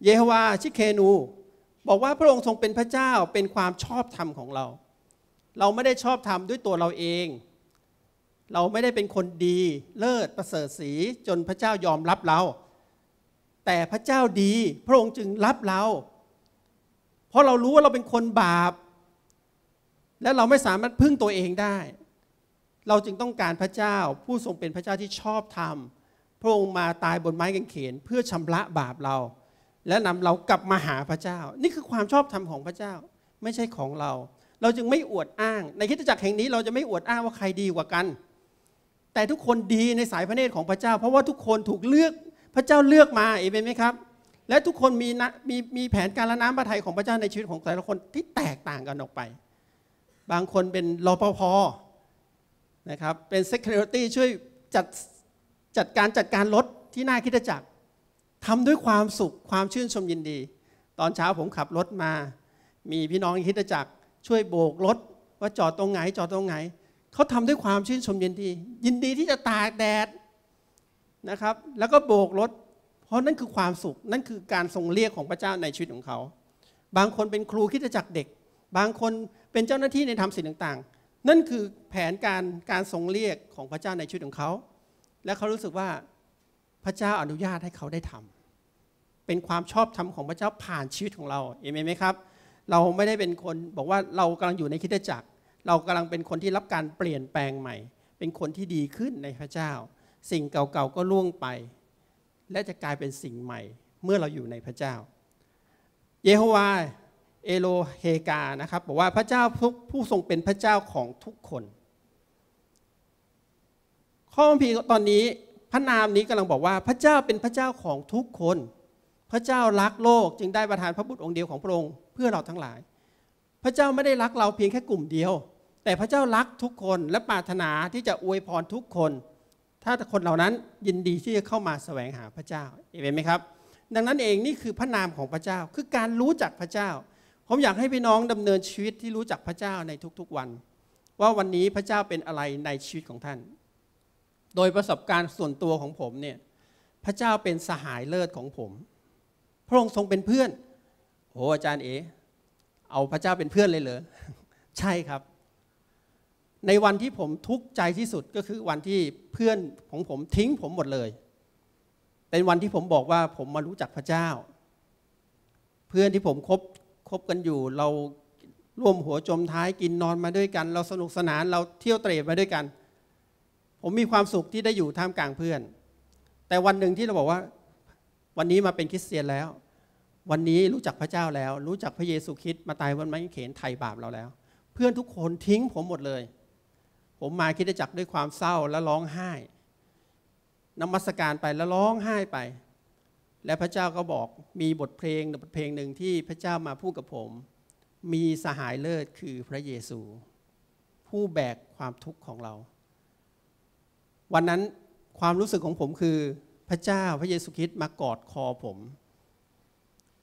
เยโฮวาชิเคนู บอกว่าพระองค์ทรงเป็นพระเจ้าเป็นความชอบธรรมของเรา เราไม่ได้ชอบธรรมด้วยตัวเราเอง เราไม่ได้เป็นคนดีเลิศประเสริฐสีจนพระเจ้ายอมรับเรา แต่พระเจ้าดีพระองค์จึงรับเรา เพราะเรารู้ว่าเราเป็นคนบาป และเราไม่สามารถพึ่งตัวเองได้ เราจึงต้องการพระเจ้า ผู้ทรงเป็นพระเจ้าที่ชอบธรรม พระองค์มาตายบนไม้กางเขนเพื่อชำระบาปเราและนำเรากลับมาหาพระเจ้า นี่คือความชอบธรรมของพระเจ้าไม่ใช่ของเรา เราจึงไม่อวดอ้าง ในคิดจักรแห่งนี้ เราจะไม่อวดอ้างว่าใครดีกว่ากัน แต่ทุกคนดีในสายพระเนตรของพระเจ้า เพราะว่าทุกคนถูกเลือกพระเจ้าเลือกมาเอเมนไหมครับ และทุกคนมีนะมีมีแผนการละน้ำพระทัยของพระเจ้าในชีวิตของแต่ละคนที่แตกต่างกันออกไป บางคนเป็นรปภนะครับเป็น security ช่วยจัดจัดการจัดการรถที่หน้าคิดจักรทำด้วยความสุขความชื่นชมยินดี ตอนเช้าผมขับรถมา มีพี่น้องคิดจักรช่วยโบกรถว่าจอดตรงไหนจอดตรงไหนเขาทำด้วยความชื่นชมยินดี ยินดีที่จะตากแดดนะครับแล้วก็โบกรถ เพราะนั่นคือความสุขนั่นคือการทรงเรียกของพระเจ้าในชีวิตของเขาบางคนเป็นครูคิดจักรเด็ก บางคนเป็นเจ้าหน้าที่ในทำสิ่งต่างๆ นั่นคือแผนการการทรงเรียกของพระเจ้าในชีวิตของเขาและเขารู้สึกว่าพระเจ้าอนุญาตให้เขาได้ทำเป็นความชอบธรรมของพระเจ้าผ่านชีวิตของเราเอเมนไหมครับ เราไม่ได้เป็นคนบอกว่าเรากำลังอยู่ในคิดจักร เรากำลังเป็นคนที่รับการเปลี่ยนแปลงใหม่ เป็นคนที่ดีขึ้นในพระเจ้า สิ่งเก่าๆก็ล่วงไป และจะกลายเป็นสิ่งใหม่เมื่อเราอยู่ในพระเจ้า เยโฮวาเอโลเฮกานะครับบอกว่าพระเจ้าผู้ทรงเป็นพระเจ้าของทุกคน ข้อพิมภี์ตอนนี้พระนามนี้กำลังบอกว่าพระเจ้าเป็นพระเจ้าของทุกคนพระเจ้ารักโลกจึงได้ประทานพระบุตรองค์เดียวของพระองค์เพื่อเราทั้งหลาย พระเจ้าไม่ได้รักเราเพียงแค่กลุ่มเดียว แต่พระเจ้ารักทุกคนและปรารถนาที่จะอวยพรทุกคน ถ้าคนเหล่านั้นยินดีที่จะเข้ามาแสวงหาพระเจ้าเห็นไหมครับ ดังนั้นเองนี่คือพระนามของพระเจ้าคือการรู้จักพระเจ้า ผมอยากให้พี่น้องดำเนินชีวิตที่รู้จักพระเจ้าในทุกๆวัน ว่าวันนี้พระเจ้าเป็นอะไรในชีวิตของท่าน โดยประสบการณ์ส่วนตัวของผมเนี่ยพระเจ้าเป็นสหายเลิศของผมพระองค์ทรงเป็นเพื่อน โอ้อาจารย์เอเอาพระเจ้าเป็นเพื่อนเลยเหรอ ใช่ครับ ในวันที่ผมทุกข์ใจที่สุดก็คือวันที่เพื่อนของผมทิ้งผมหมดเลย เป็นวันที่ผมบอกว่าผมมารู้จักพระเจ้า เพื่อนที่ผมคบคบกันอยู่ เราร่วมหัวจมท้ายกินนอนมาด้วยกัน เราสนุกสนานเราเที่ยวเตะมาด้วยกัน ผมมีความสุขที่ได้อยู่ท่ามกลางเพื่อน แต่วันหนึ่งที่เราบอกว่าวันนี้มาเป็นคริสเตียนแล้ว วันนี้รู้จักพระเจ้าแล้ว รู้จักพระเยซูคริสต์มาตายวันไม้เขนไถ่บาปเราแล้ว เพื่อนทุกคนทิ้งผมหมดเลย ผมมาคิดจักด้วยความเศร้าและร้องไห้ นมัสการไปแล้วร้องไห้ไป และพระเจ้าก็บอกมีบทเพลงบทเพลงหนึ่งที่พระเจ้ามาพูดกับผม มีสหายเลิศคือพระเยซู ผู้แบกความทุกข์ของเรา วันนั้นความรู้สึกของผมคือพระเจ้าพระเยซูคริสต์มากอดคอผม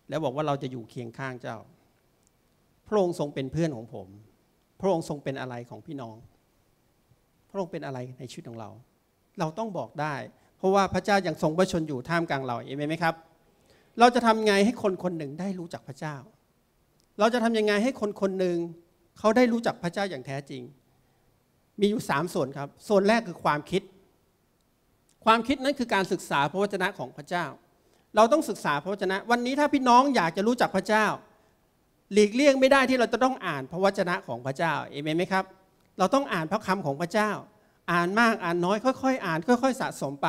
แล้วบอกว่าเราจะอยู่เคียงข้างเจ้า พระองค์ทรงเป็นเพื่อนของผม พระองค์ทรงเป็นอะไรของพี่น้อง พระองค์เป็นอะไรในชีวิตของเรา เราต้องบอกได้ เพราะว่าพระเจ้ายังทรงประชนอยู่ท่ามกลางเราเองนไหมครับ เราจะทำไงให้คนคนหนึ่งได้รู้จักพระเจ้า เราจะทำยังไงให้คนคนหนึ่งเขาได้รู้จักพระเจ้าอย่างแท้จริง มีอยู่สามส่วนครับ ส่วนแรกคือความคิดความคิดนั้นคือการศึกษาพระวจนะของพระเจ้า เราต้องศึกษาพระวจนะ วันนี้ถ้าพี่น้องอยากจะรู้จักพระเจ้า หลีกเลี่ยงไม่ได้ที่เราจะต้องอ่านพระวจนะของพระเจ้า เอเมนไหมครับ เราต้องอ่านพระคำของพระเจ้า อ่านมากอ่านน้อยค่อยๆอ่าน ค่อยๆสะสมไป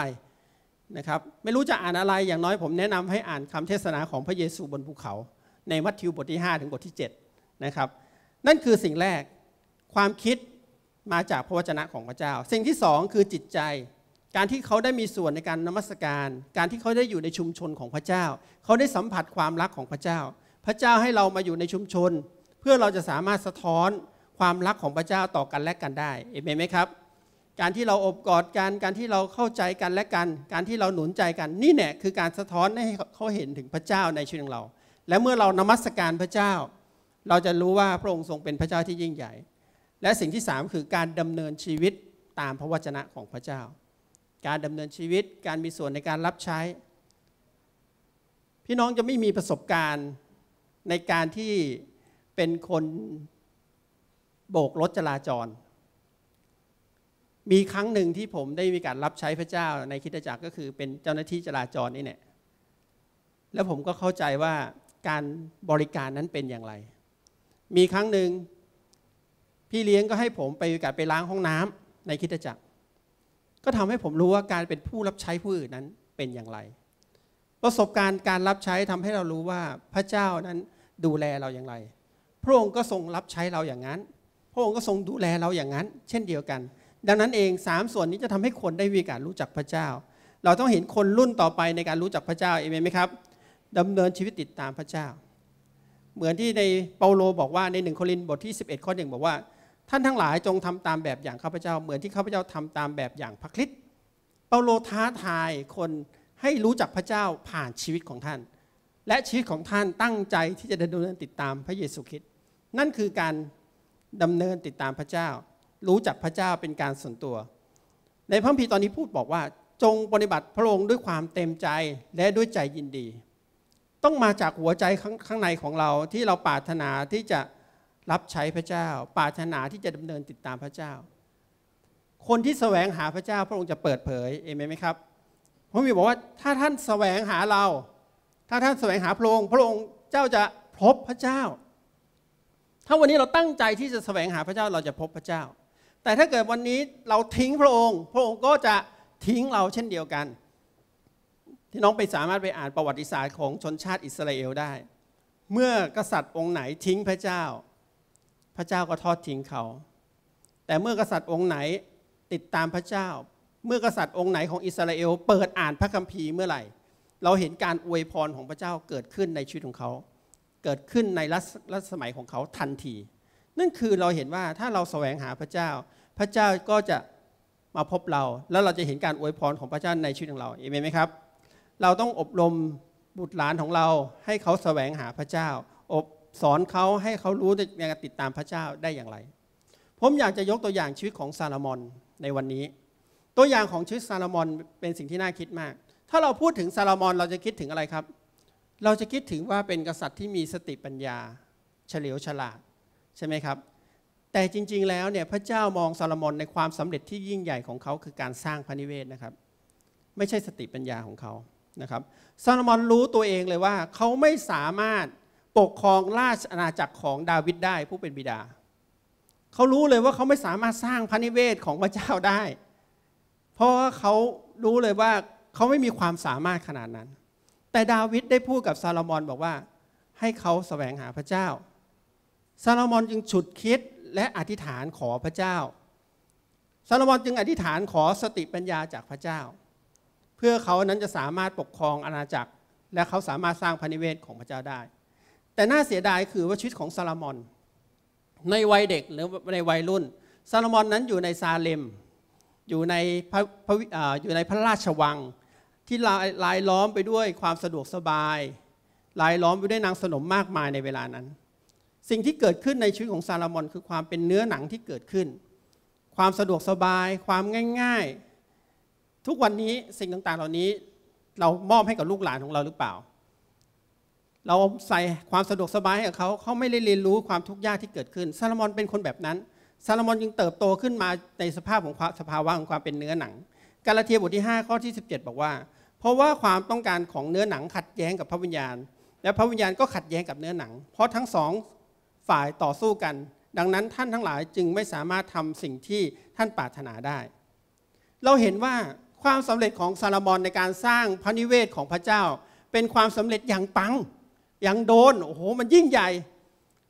นะครับ ไม่รู้จะอ่านอะไรอย่างน้อยผมแนะนำให้อ่านคำเทศนาของพระเยซูบนภูเขา ในมัทธิวบทที่5ถึงบทที่7นะครับ นั่นคือสิ่งแรก ความคิดมาจากพระวจนะของพระเจ้า สิ่งที่สองคือจิตใจการที่เขาได้มีส่วนในการนมัสการ การที่เขาได้อยู่ในชุมชนของพระเจ้า เขาได้สัมผัสความรักของพระเจ้า พระเจ้าให้เรามาอยู่ในชุมชน เพื่อเราจะสามารถสะท้อนความรักของพระเจ้าต่อกันและกันได้เอเมนไหมครับ การที่เราอบกอดกัน การที่เราเข้าใจกันและกัน การที่เราหนุนใจกัน นี่แน่คือการสะท้อนให้เขาเห็นถึงพระเจ้าในชีวิตของเรา และเมื่อเรานมัสการพระเจ้า เราจะรู้ว่าพระองค์ทรงเป็นพระเจ้าที่ยิ่งใหญ่ และสิ่งที่3คือการดำเนินชีวิตตามพระวจนะของพระเจ้าการดำเนินชีวิต การมีส่วนในการรับใช้ พี่น้องจะไม่มีประสบการณ์ในการที่เป็นคนโบกรถจราจร มีครั้งหนึ่งที่ผมได้มีการรับใช้พระเจ้าในคิดจักรก็คือ เป็นเจ้าหน้าที่จราจรนี่แหละแล้วผมก็เข้าใจว่าการบริการนั้นเป็นอย่างไร มีครั้งหนึ่งพี่เลี้ยงก็ให้ผมไปกับไปล้างห้องน้ำ ในคิดจักรก็ทำให้ผมรู้ว่าการเป็นผู้รับใช้ผู้อื่นนั้นเป็นอย่างไร ประสบการณ์การรับใช้ทำให้เรารู้ว่าพระเจ้านั้นดูแลเราอย่างไร พระองค์ก็ทรงรับใช้เราอย่างนั้น พระองค์ก็ทรงดูแลเราอย่างนั้น เช่นเดียวกัน ดังนั้นเองสามส่วนนี้จะทำให้คนได้มีการรู้จักพระเจ้า เราต้องเห็นคนรุ่นต่อไปในการรู้จักพระเจ้าเอเมนไหมครับ ดำเนินชีวิตติดตามพระเจ้า เหมือนที่ในเปาโลบอกว่าในหนึ่งโครินธ์บทที่ 11ข้อหนึ่งบอกว่าท่านทั้งหลายจงทำตามแบบอย่างข้าพเจ้าเหมือนที่ข้าพเจ้าทำตามแบบอย่างพระคริสต์เปาโลท้าทายคนให้รู้จักพระเจ้าผ่านชีวิตของท่าน และชีวิตของท่านตั้งใจที่จะดำเนินติดตามพระเยซูคริสต์นั่นคือการดำเนินติดตามพระเจ้า รู้จักพระเจ้าเป็นการส่วนตัว ในพระคัมภีร์ตอนนี้พูดบอกว่า จงปฏิบัติพระองค์ด้วยความเต็มใจและด้วยใจยินดี ต้องมาจากหัวใจข้างในของเราที่เราปรารถนาที่จะรับใช้พระเจ้าปรารถนาที่จะดำเนินติดตามพระเจ้า คนที่แสวงหาพระเจ้าพระองค์จะเปิดเผยเอเมนไหมครับ พระบิดบอกว่าถ้าท่านแสวงหาเรา ถ้าท่านแสวงหาพระองค์พระองค์เจ้าจะพบพระเจ้า ถ้าวันนี้เราตั้งใจที่จะแสวงหาพระเจ้าเราจะพบพระเจ้า แต่ถ้าเกิดวันนี้เราทิ้งพระองค์ พระองค์ก็จะทิ้งเราเช่นเดียวกัน ที่น้องไปสามารถไปอ่านประวัติศาสตร์ของชนชาติอิสราเอลได้ เมื่อกษัตริย์องค์ไหนทิ้งพระเจ้าพระเจ้าก็ทอดทิ้งเขา แต่เมื่อกษัตริย์องค์ไหนติดตามพระเจ้า เมื่อกษัตริย์องค์ไหนของอิสราเอลเปิดอ่านพระคัมภีร์เมื่อไหร่ เราเห็นการอวยพรของพระเจ้าเกิดขึ้นในชีวิตของเขา เกิดขึ้นในรัชสมัยของเขาทันที นั่นคือเราเห็นว่าถ้าเราแสวงหาพระเจ้า พระเจ้าก็จะมาพบเรา แล้วเราจะเห็นการอวยพรของพระเจ้าในชีวิตของเรา เอเมนไหมครับ เราต้องอบรมบุตรหลานของเรา ให้เขาแสวงหาพระเจ้าสอนเขาให้เขารู้ในการติดตามพระเจ้าได้อย่างไร ผมอยากจะยกตัวอย่างชีวิตของซาลามอน ในวันนี้ ตัวอย่างของชีวิตซาลามอนเป็นสิ่งที่น่าคิดมาก ถ้าเราพูดถึงซาลามอน เราจะคิดถึงอะไรครับ เราจะคิดถึงว่าเป็นกษัตริย์ที่มีสติปัญญา เฉลียวฉลาดใช่ไหมครับ แต่จริงๆ แล้วเนี่ยพระเจ้ามองซาลามอนในความสำเร็จที่ยิ่งใหญ่ของเขาคือการสร้างพระนิเวศนะครับ ไม่ใช่สติปัญญาของเขานะครับ ซาลามอนรู้ตัวเองเลยว่าเขาไม่สามารถปกครองราชอาณาจักรของดาวิดได้ผู้เป็นบิดา เขารู้เลยว่าเขาไม่สามารถสร้างพระนิเวศของพระเจ้าได้ เพราะว่าเขารู้เลยว่าเขาไม่มีความสามารถขนาดนั้น แต่ดาวิดได้พูดกับ ซาโลมอน บอกว่า ให้เขาสแสวงหาพระเจ้า ซาโลมอนจึงฉุดคิดและอธิษฐานขอพระเจ้า ซาโลมอนจึงอธิษฐานขอสติปัญญาจากพระเจ้า เพื่อเขานั้นจะสามารถปกครองอาณาจักรและเขาสามารถสร้างพระนิเวศของพระเจ้าได้แต่น่าเสียดายคือว่าชีวิตของซาลามอน ในวัยเด็กหรือในวัยรุ่นซาลามอนนั้นอยู่ในซาเลมอยู่ในพระอยู่ในพระราชวัง ที่ลายล้อมไปด้วยความสะดวกสบายลายล้อมไปด้วยนางสนมมากมายในเวลานั้น สิ่งที่เกิดขึ้นในชีวิตของซาลามอน คือความเป็นเนื้อหนังที่เกิดขึ้น ความสะดวกสบายความง่าย ๆ ทุกวันนี้สิ่งต่างๆเหล่านี้เรามอบให้กับลูกหลานของเราหรือเปล่าเราใส่ความสะดวกสบายให้กับเขา เขาไม่ได้เรียนรู้ความทุกข์ยากที่เกิดขึ้น ซาลมอนเป็นคนแบบนั้น ซาลมอนจึงเติบโตขึ้นมาในสภาพของสภาวะของความเป็นเนื้อหนัง กาลาเทียบทที่5ข้อที่17 บอกว่า เพราะว่าความต้องการของเนื้อหนัง ขัดแย้งกับพระวิญญาณ และพระวิญญาณก็ขัดแย้งกับเนื้อหนัง เพราะทั้งสองฝ่ายต่อสู้กัน ดังนั้นท่านทั้งหลายจึงไม่สามารถทำสิ่งที่ท่านปรารถนาได้ เราเห็นว่าความสำเร็จของซาลมอนในการสร้างพระนิเวศของพระเจ้า เป็นความสำเร็จอย่างปังยังโดนโอ้โหมันยิ่งใหญ่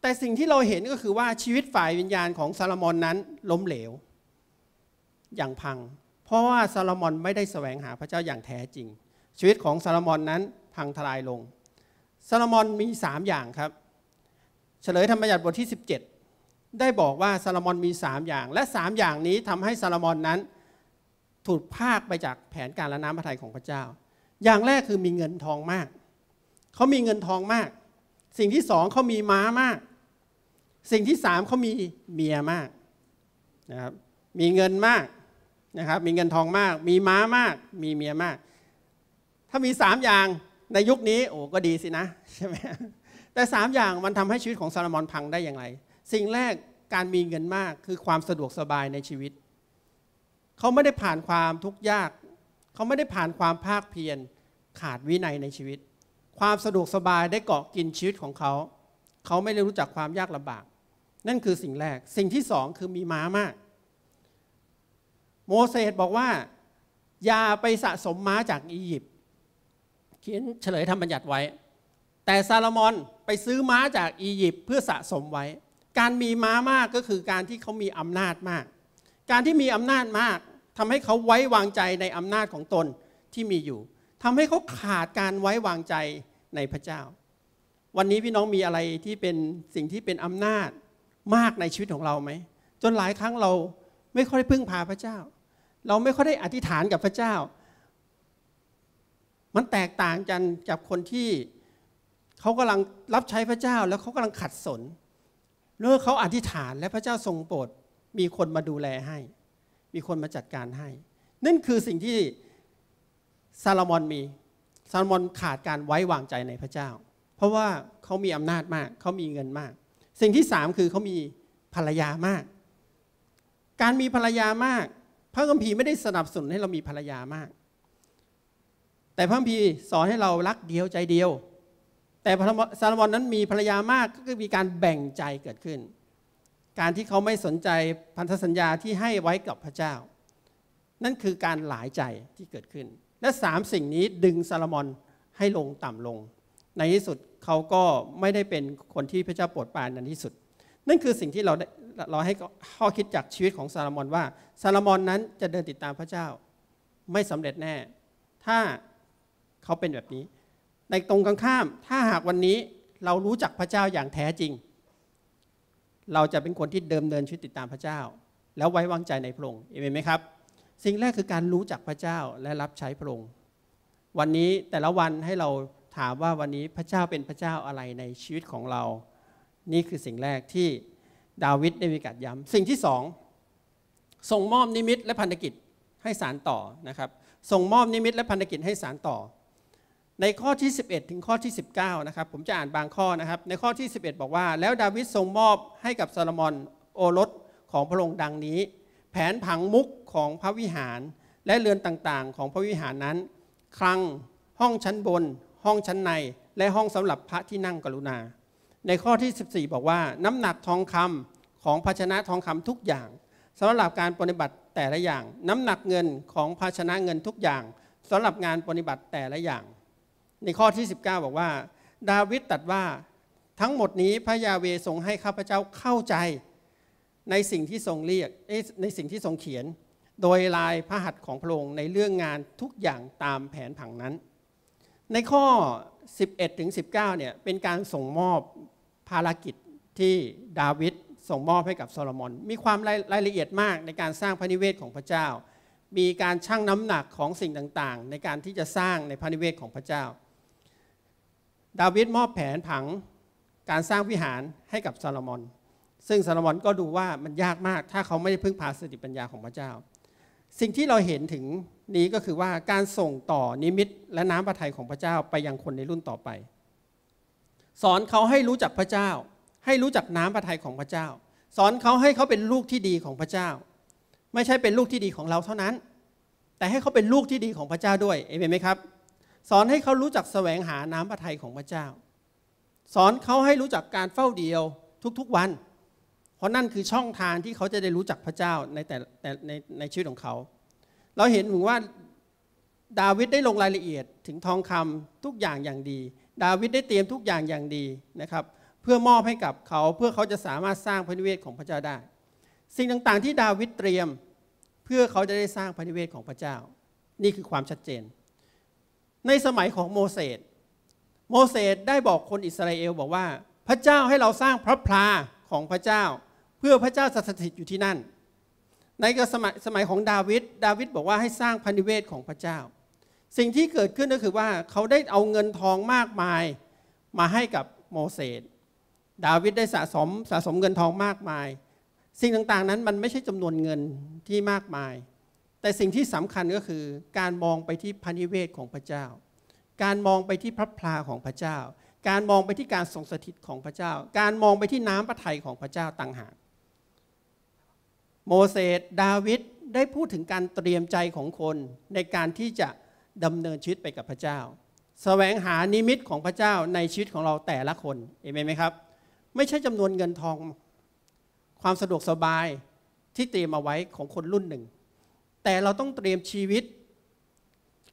แต่สิ่งที่เราเห็นก็คือว่าชีวิตฝ่ายวิญญาณของซาลมอนนั้นล้มเหลว อย่างพัง เพราะว่าซาลมอนไม่ได้แสวงหาพระเจ้าอย่างแท้จริง ชีวิตของซาลมอนนั้นพังทลายลงซาลมอนมี3อย่างครับ เฉลยธรรมบัญญัติบทที่ 17 ได้บอกว่าซาลมอนมี3อย่าง และ3อย่างนี้ทำให้ซาลมอนนั้น ถูกภาคไปจากแผนการและน้ำพระทัยของพระเจ้า อย่างแรกคือมีเงินทองมากเขามีเงินทองมาก สิ่งที่สองเขามีม้ามาก สิ่งที่สามเขามีเมียมากนะครับ มีเงินมากนะครับ มีเงินทองมาก มีม้ามาก มีเมียมาก ถ้ามีสามอย่างในยุคนี้โอ้ก็ดีสินะใช่ไหมแต่สามอย่างมันทำให้ชีวิตของซาลมอนพังได้อย่างไร สิ่งแรกการมีเงินมากคือความสะดวกสบายในชีวิต เขาไม่ได้ผ่านความทุกข์ยาก เขาไม่ได้ผ่านความภาคเพียรขาดวินัยในชีวิตความสะดวกสบายได้เกาะกินชีวิตของเขา เขาไม่ได้รู้จักความยากลำบากนั่นคือสิ่งแรก สิ่งที่สองคือมีม้ามาก โมเสสบอกว่า อย่าไปสะสมม้าจากอียิปต์เขียนเฉลยธรรมบัญญัติไว้ แต่ซาลมอนไปซื้อม้าจากอียิปต์เพื่อสะสมไว้ การมีม้ามากก็คือการที่เขามีอำนาจมาก การที่มีอำนาจมากทำให้เขาไว้วางใจในอำนาจของตนที่มีอยู่ทำให้เขาขาดการไว้วางใจในพระเจ้า วันนี้พี่น้องมีอะไรที่เป็นสิ่งที่เป็นอำนาจมากในชีวิตของเราไหม จนหลายครั้งเรา ไม่ค่อยพึ่งพาพระเจ้า เราไม่ค่อยได้อธิษฐานกับพระเจ้า มันแตกต่างกันจากคนที่เขากำลังรับใช้พระเจ้าแล้วเขากำลังขัดสนเมื่อเขาอธิษฐานและพระเจ้าทรงโปรด มีคนมาดูแลให้ มีคนมาจัดการให้ นั่นคือสิ่งที่ซาลามอนมีซาลามอนขาดการไว้วางใจในพระเจ้า เพราะว่าเขามีอำนาจมากเขามีเงินมาก สิ่งที่สามคือเขามีภรรยามาก การมีภรรยามาก พระคัมภีร์ไม่ได้สนับสนุนให้เรามีภรรยามาก แต่พระคัมภีร์สอนให้เรารักเดียวใจเดียว แต่ซาลามอนนั้นมีภรรยามากก็คือมีการแบ่งใจเกิดขึ้น การที่เขาไม่สนใจพันธสัญญาที่ให้ไว้กับพระเจ้า นั่นคือการหลายใจที่เกิดขึ้นและสามสิ่งนี้ดึง ซาลมอนให้ลงต่ำลง ในที่สุดเขาก็ไม่ได้เป็นคนที่พระเจ้าโปรดปรานในที่สุด นั่นคือสิ่งที่เราเราให้ข้อคิดจากชีวิตของซาลมอนว่าซาลมอนนั้นจะเดินติดตามพระเจ้า ไม่สำเร็จแน่ ถ้าเขาเป็นแบบนี้ ในตรงกันข้ามถ้าหากวันนี้เรารู้จักพระเจ้าอย่างแท้จริง เราจะเป็นคนที่เดิมเดินชีวิตติดตามพระเจ้า แล้วไว้วางใจในพระองค์เอเมนไหมครับสิ่งแรกคือการรู้จักพระเจ้าและรับใช้พระองค์ วันนี้แต่ละวันให้เราถามว่าวันนี้พระเจ้าเป็นพระเจ้าอะไรในชีวิตของเรา นี่คือสิ่งแรกที่ดาวิดได้มีการย้ำ สิ่งที่สองส่งมอบนิมิตและพันธกิจให้สารต่อนะครับส่งมอบนิมิตและพันธกิจให้สารต่อ ในข้อที่ 11 ถึงข้อที่19นะครับผมจะอ่านบางข้อนะครับ ในข้อที่ 11 บอกว่า แล้วดาวิดส่งมอบให้กับซาลมอนโอรสของพระองค์ดังนี้ แผนผังมุกของพระวิหารและเรือนต่างๆ ของพระวิหารนั้น คลัง ห้องชั้นบน ห้องชั้นใน และห้องสำหรับพระที่นั่งกรุณา ในข้อที่ 14 บอกว่า น้ำหนักทองคำของภาชนะทองคำทุกอย่าง สำหรับการปฏิบัติแต่ละอย่าง น้ำหนักเงินของภาชนะเงินทุกอย่าง สำหรับงานปฏิบัติแต่ละอย่าง ในข้อที่ 19 บอกว่า ดาวิดตัดว่า ทั้งหมดนี้พระยาเวทรงให้ข้าพเจ้าเข้าใจ ในสิ่งที่ทรงเรียกในสิ่งที่ทรงเขียนโดยลายพระหัตถ์ของพระองค์ในเรื่องงานทุกอย่างตามแผนผังนั้น ในข้อ 11ถึง19เนี่ยเป็นการส่งมอบภารกิจที่ดาวิดส่งมอบให้กับโซโลมอน มีความรายละเอียดมากในการสร้างพระนิเวศของพระเจ้า มีการชั่งน้ำหนักของสิ่งต่าง ๆ ในการที่จะสร้างในพระนิเวศของพระเจ้า ดาวิดมอบแผนผัง การสร้างวิหารให้กับโซโลมอน ซึ่งโซโลมอนก็ดูว่ามันยากมากถ้าเขาไม่ได้พึ่งพาสติปัญญาของพระเจ้าสิ่งที่เราเห็นถึงนี้ก็คือว่าการส่งต่อนิมิตและน้ำพระทัยของพระเจ้าไปยังคนในรุ่นต่อไป สอนเขาให้รู้จักพระเจ้า ให้รู้จักน้ำพระทัยของพระเจ้า สอนเขาให้เขาเป็นลูกที่ดีของพระเจ้า ไม่ใช่เป็นลูกที่ดีของเราเท่านั้น แต่ให้เขาเป็นลูกที่ดีของพระเจ้าด้วยเอเมนไหมครับ สอนให้เขารู้จักแสวงหาน้ำพระทัยของพระเจ้า สอนเขาให้รู้จักการเฝ้าเดียวทุก ๆวันราะนั่นคือช่องทางที่เขาจะได้รู้จักพระเจ้าในแต่แต่ในในชีวิตของเขา เราเห็นถึงว่าดาวิดได้ลงรายละเอียดถึงทองคำทุกอย่างอย่างดี ดาวิดได้เตรียมทุกอย่างอย่างดีนะครับเพื่อมอบให้กับเขาเพื่อเขาจะสามารถสร้างพระนิเวศของพระเจ้าได้ สิ่งต่างๆ ที่ดาวิดเตรียมเพื่อเขาจะได้สร้างพระนิเวศของพระเจ้า นี่คือความชัดเจน ในสมัยของโมเสส โมเสสได้บอกคนอิสราเอลบอกว่าพระเจ้าให้เราสร้างพระพลาของพระเจ้าพื่อพระเจ้าสถิตอยู่ที่นั่น ในกสมัยสมัยของดาวิด ดาวิดบอกว่าให้สร้างพันนิเวศของพระเจ้า สิ่งที่เกิดขึ้นก็คือว่าเขาได้เอาเงินทองมากมายมาให้กับโมเสส ดาวิดได้สะสมสะสมเงินทองมากมาย สิ่งต่างๆนั้นมันไม่ใช่จำนวนเงินที่มากมาย แต่สิ่งที่สำคัญก็คือการมองไปที่พันนิเวศของพระเจ้า การมองไปที่พระพลาของพระเจ้า การมองไปที่การทรงสถิตของพระเจ้า การมองไปที่น้ำพระทัยของพระเจ้าต่างหากโมเสสดาวิดได้พูดถึงการเตรียมใจของคนในการที่จะดำเนินชีวิตไปกับพระเจ้าสแสวงหานิมิตของพระเจ้าในชีวิตของเราแต่ละคนเอเมนไหมครับ ไม่ใช่จำนวนเงินทอง ความสะดวกสบายที่เตรียมเอาไว้ของคนรุ่นหนึ่ง แต่เราต้องเตรียมชีวิต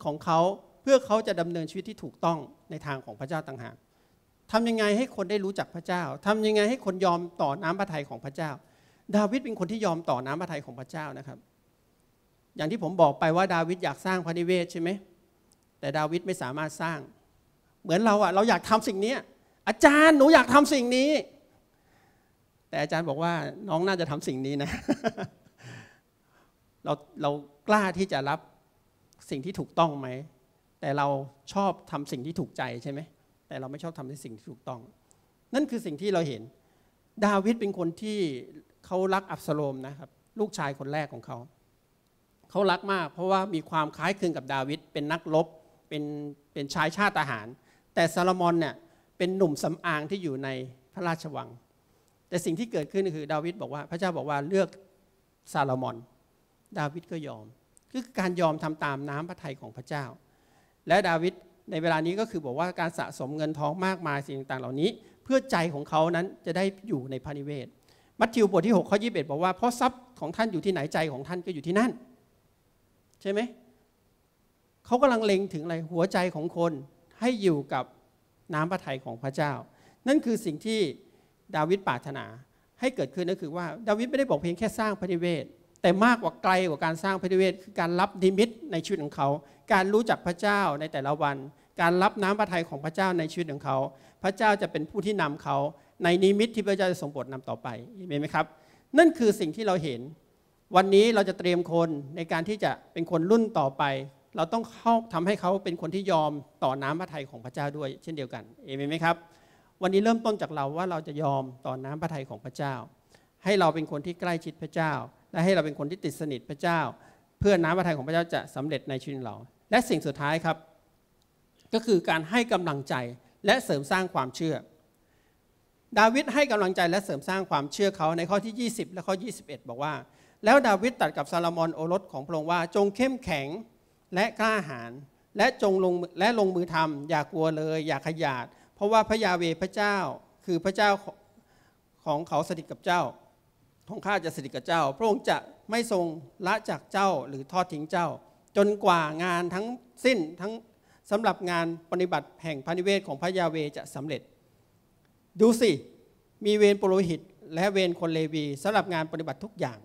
ของเขาเพื่อเขาจะดำเนินชีวิตที่ถูกต้องในทางของพระเจ้าต่างหากทำยังไงให้คนได้รู้จักพระเจ้าทำยังไงให้คนยอมต่อน้ำพระทัยของพระเจ้าดาวิดเป็นคนที่ยอมต่อ น้ำพระทัยของพระเจ้านะครับ อย่างที่ผมบอกไปว่าดาวิดอยากสร้างพระนิเวศใช่ไหมแต่ดาวิดไม่สามารถสร้าง เหมือนเราอะเราอยากทำสิ่งนี้อาจารย์หนูอยากทำสิ่งนี้ แต่อาจารย์บอกว่าน้องน่าจะทำสิ่งนี้นะเราเรากล้าที่จะรับสิ่งที่ถูกต้องไหมแต่เราชอบทำสิ่งที่ถูกใจใช่ไหมแต่เราไม่ชอบทำในสิ่งที่ถูกต้อง นั่นคือสิ่งที่เราเห็น ดาวิดเป็นคนที่เขารักอับสโลมนะครับลูกชายคนแรกของเขา เขารักมากเพราะว่ามีความคล้ายคลึงกับดาวิดเป็นนักรบเป็นเป็นชายชาติทหาร แต่ซาลมอนเนี่ยเป็นหนุ่มสำอางที่อยู่ในพระราชวัง แต่สิ่งที่เกิดขึ้นคือดาวิดบอกว่าพระเจ้าบอกว่าเลือกซาลมอนดาวิดก็ยอม คือการยอมทำตามน้ำพระทัยของพระเจ้า และดาวิดในเวลานี้ก็คือบอกว่าการสะสมเงินทองมากมายสิ่งต่างเหล่านี้ เพื่อใจของเขานั้นจะได้อยู่ในพระนิเวศมัทธิวบทที่6ข้อ21 บอกว่าเพราะทรัพย์ของท่านอยู่ที่ไหนใจของท่านก็อยู่ที่นั่นใช่ไหม เขากำลังเล็งถึงอะไรหัวใจของคนให้อยู่กับน้ำพระทัยของพระเจ้า นั่นคือสิ่งที่ดาวิดปรารถนาให้เกิดขึ้นก็คือว่าดาวิดไม่ได้บอกเพียงแค่สร้างพระนิเวศแต่มากกว่าไกลกว่าการสร้างพระนิเวศคือการรับดิมิตในชีวิตของเขา การรู้จักพระเจ้าในแต่ละวัน การรับน้ำพระทัยของพระเจ้าในชีวิตของเขา พระเจ้าจะเป็นผู้ที่นำเขาในนิมิตที่พระเจ้าจะทรงโปรดนำต่อไปเห็นไหมครับ นั่นคือสิ่งที่เราเห็น วันนี้เราจะเตรียมคนในการที่จะเป็นคนรุ่นต่อไป เราต้องเข้าทำให้เขาเป็นคนที่ยอมต่อน้ำพระทัยของพระเจ้าด้วย เช่นเดียวกัน เอเมนไหมครับ วันนี้เริ่มต้นจากเราว่าเราจะยอมต่อน้ำพระทัยของพระเจ้า ให้เราเป็นคนที่ใกล้ชิดพระเจ้า และให้เราเป็นคนที่ติดสนิทพระเจ้า เพื่อน้ำพระทัยของพระเจ้าจะสำเร็จในชีวิตเรา และสิ่งสุดท้ายครับ ก็คือการให้กำลังใจและเสริมสร้างความเชื่อดาวิดให้กำลังใจและเสริมสร้างความเชื่อเขาในข้อที่ 20 และข้อ 21 บอกว่า แล้วดาวิดตัดกับซาลามอนโอรสของพระองค์ว่า จงเข้มแข็งและกล้าหาญและจงลงและลงมือทำ อย่ากลัวเลยอย่าขยาด เพราะว่าพระยาเวพระเจ้าคือพระเจ้าของเขาสถิตกับเจ้าของข้าจะสถิตกับเจ้า พระองค์จะไม่ทรงละจากเจ้าหรือทอดทิ้งเจ้า จนกว่างานทั้งสิ้นทั้งสำหรับงานปฏิบัติแห่งพระนิเวศของพระยาเวจะสำเร็จดูสิ มีเวรปุโรหิตและเวรคนเลวีสำหรับงานปฏิบัติทุกอย่าง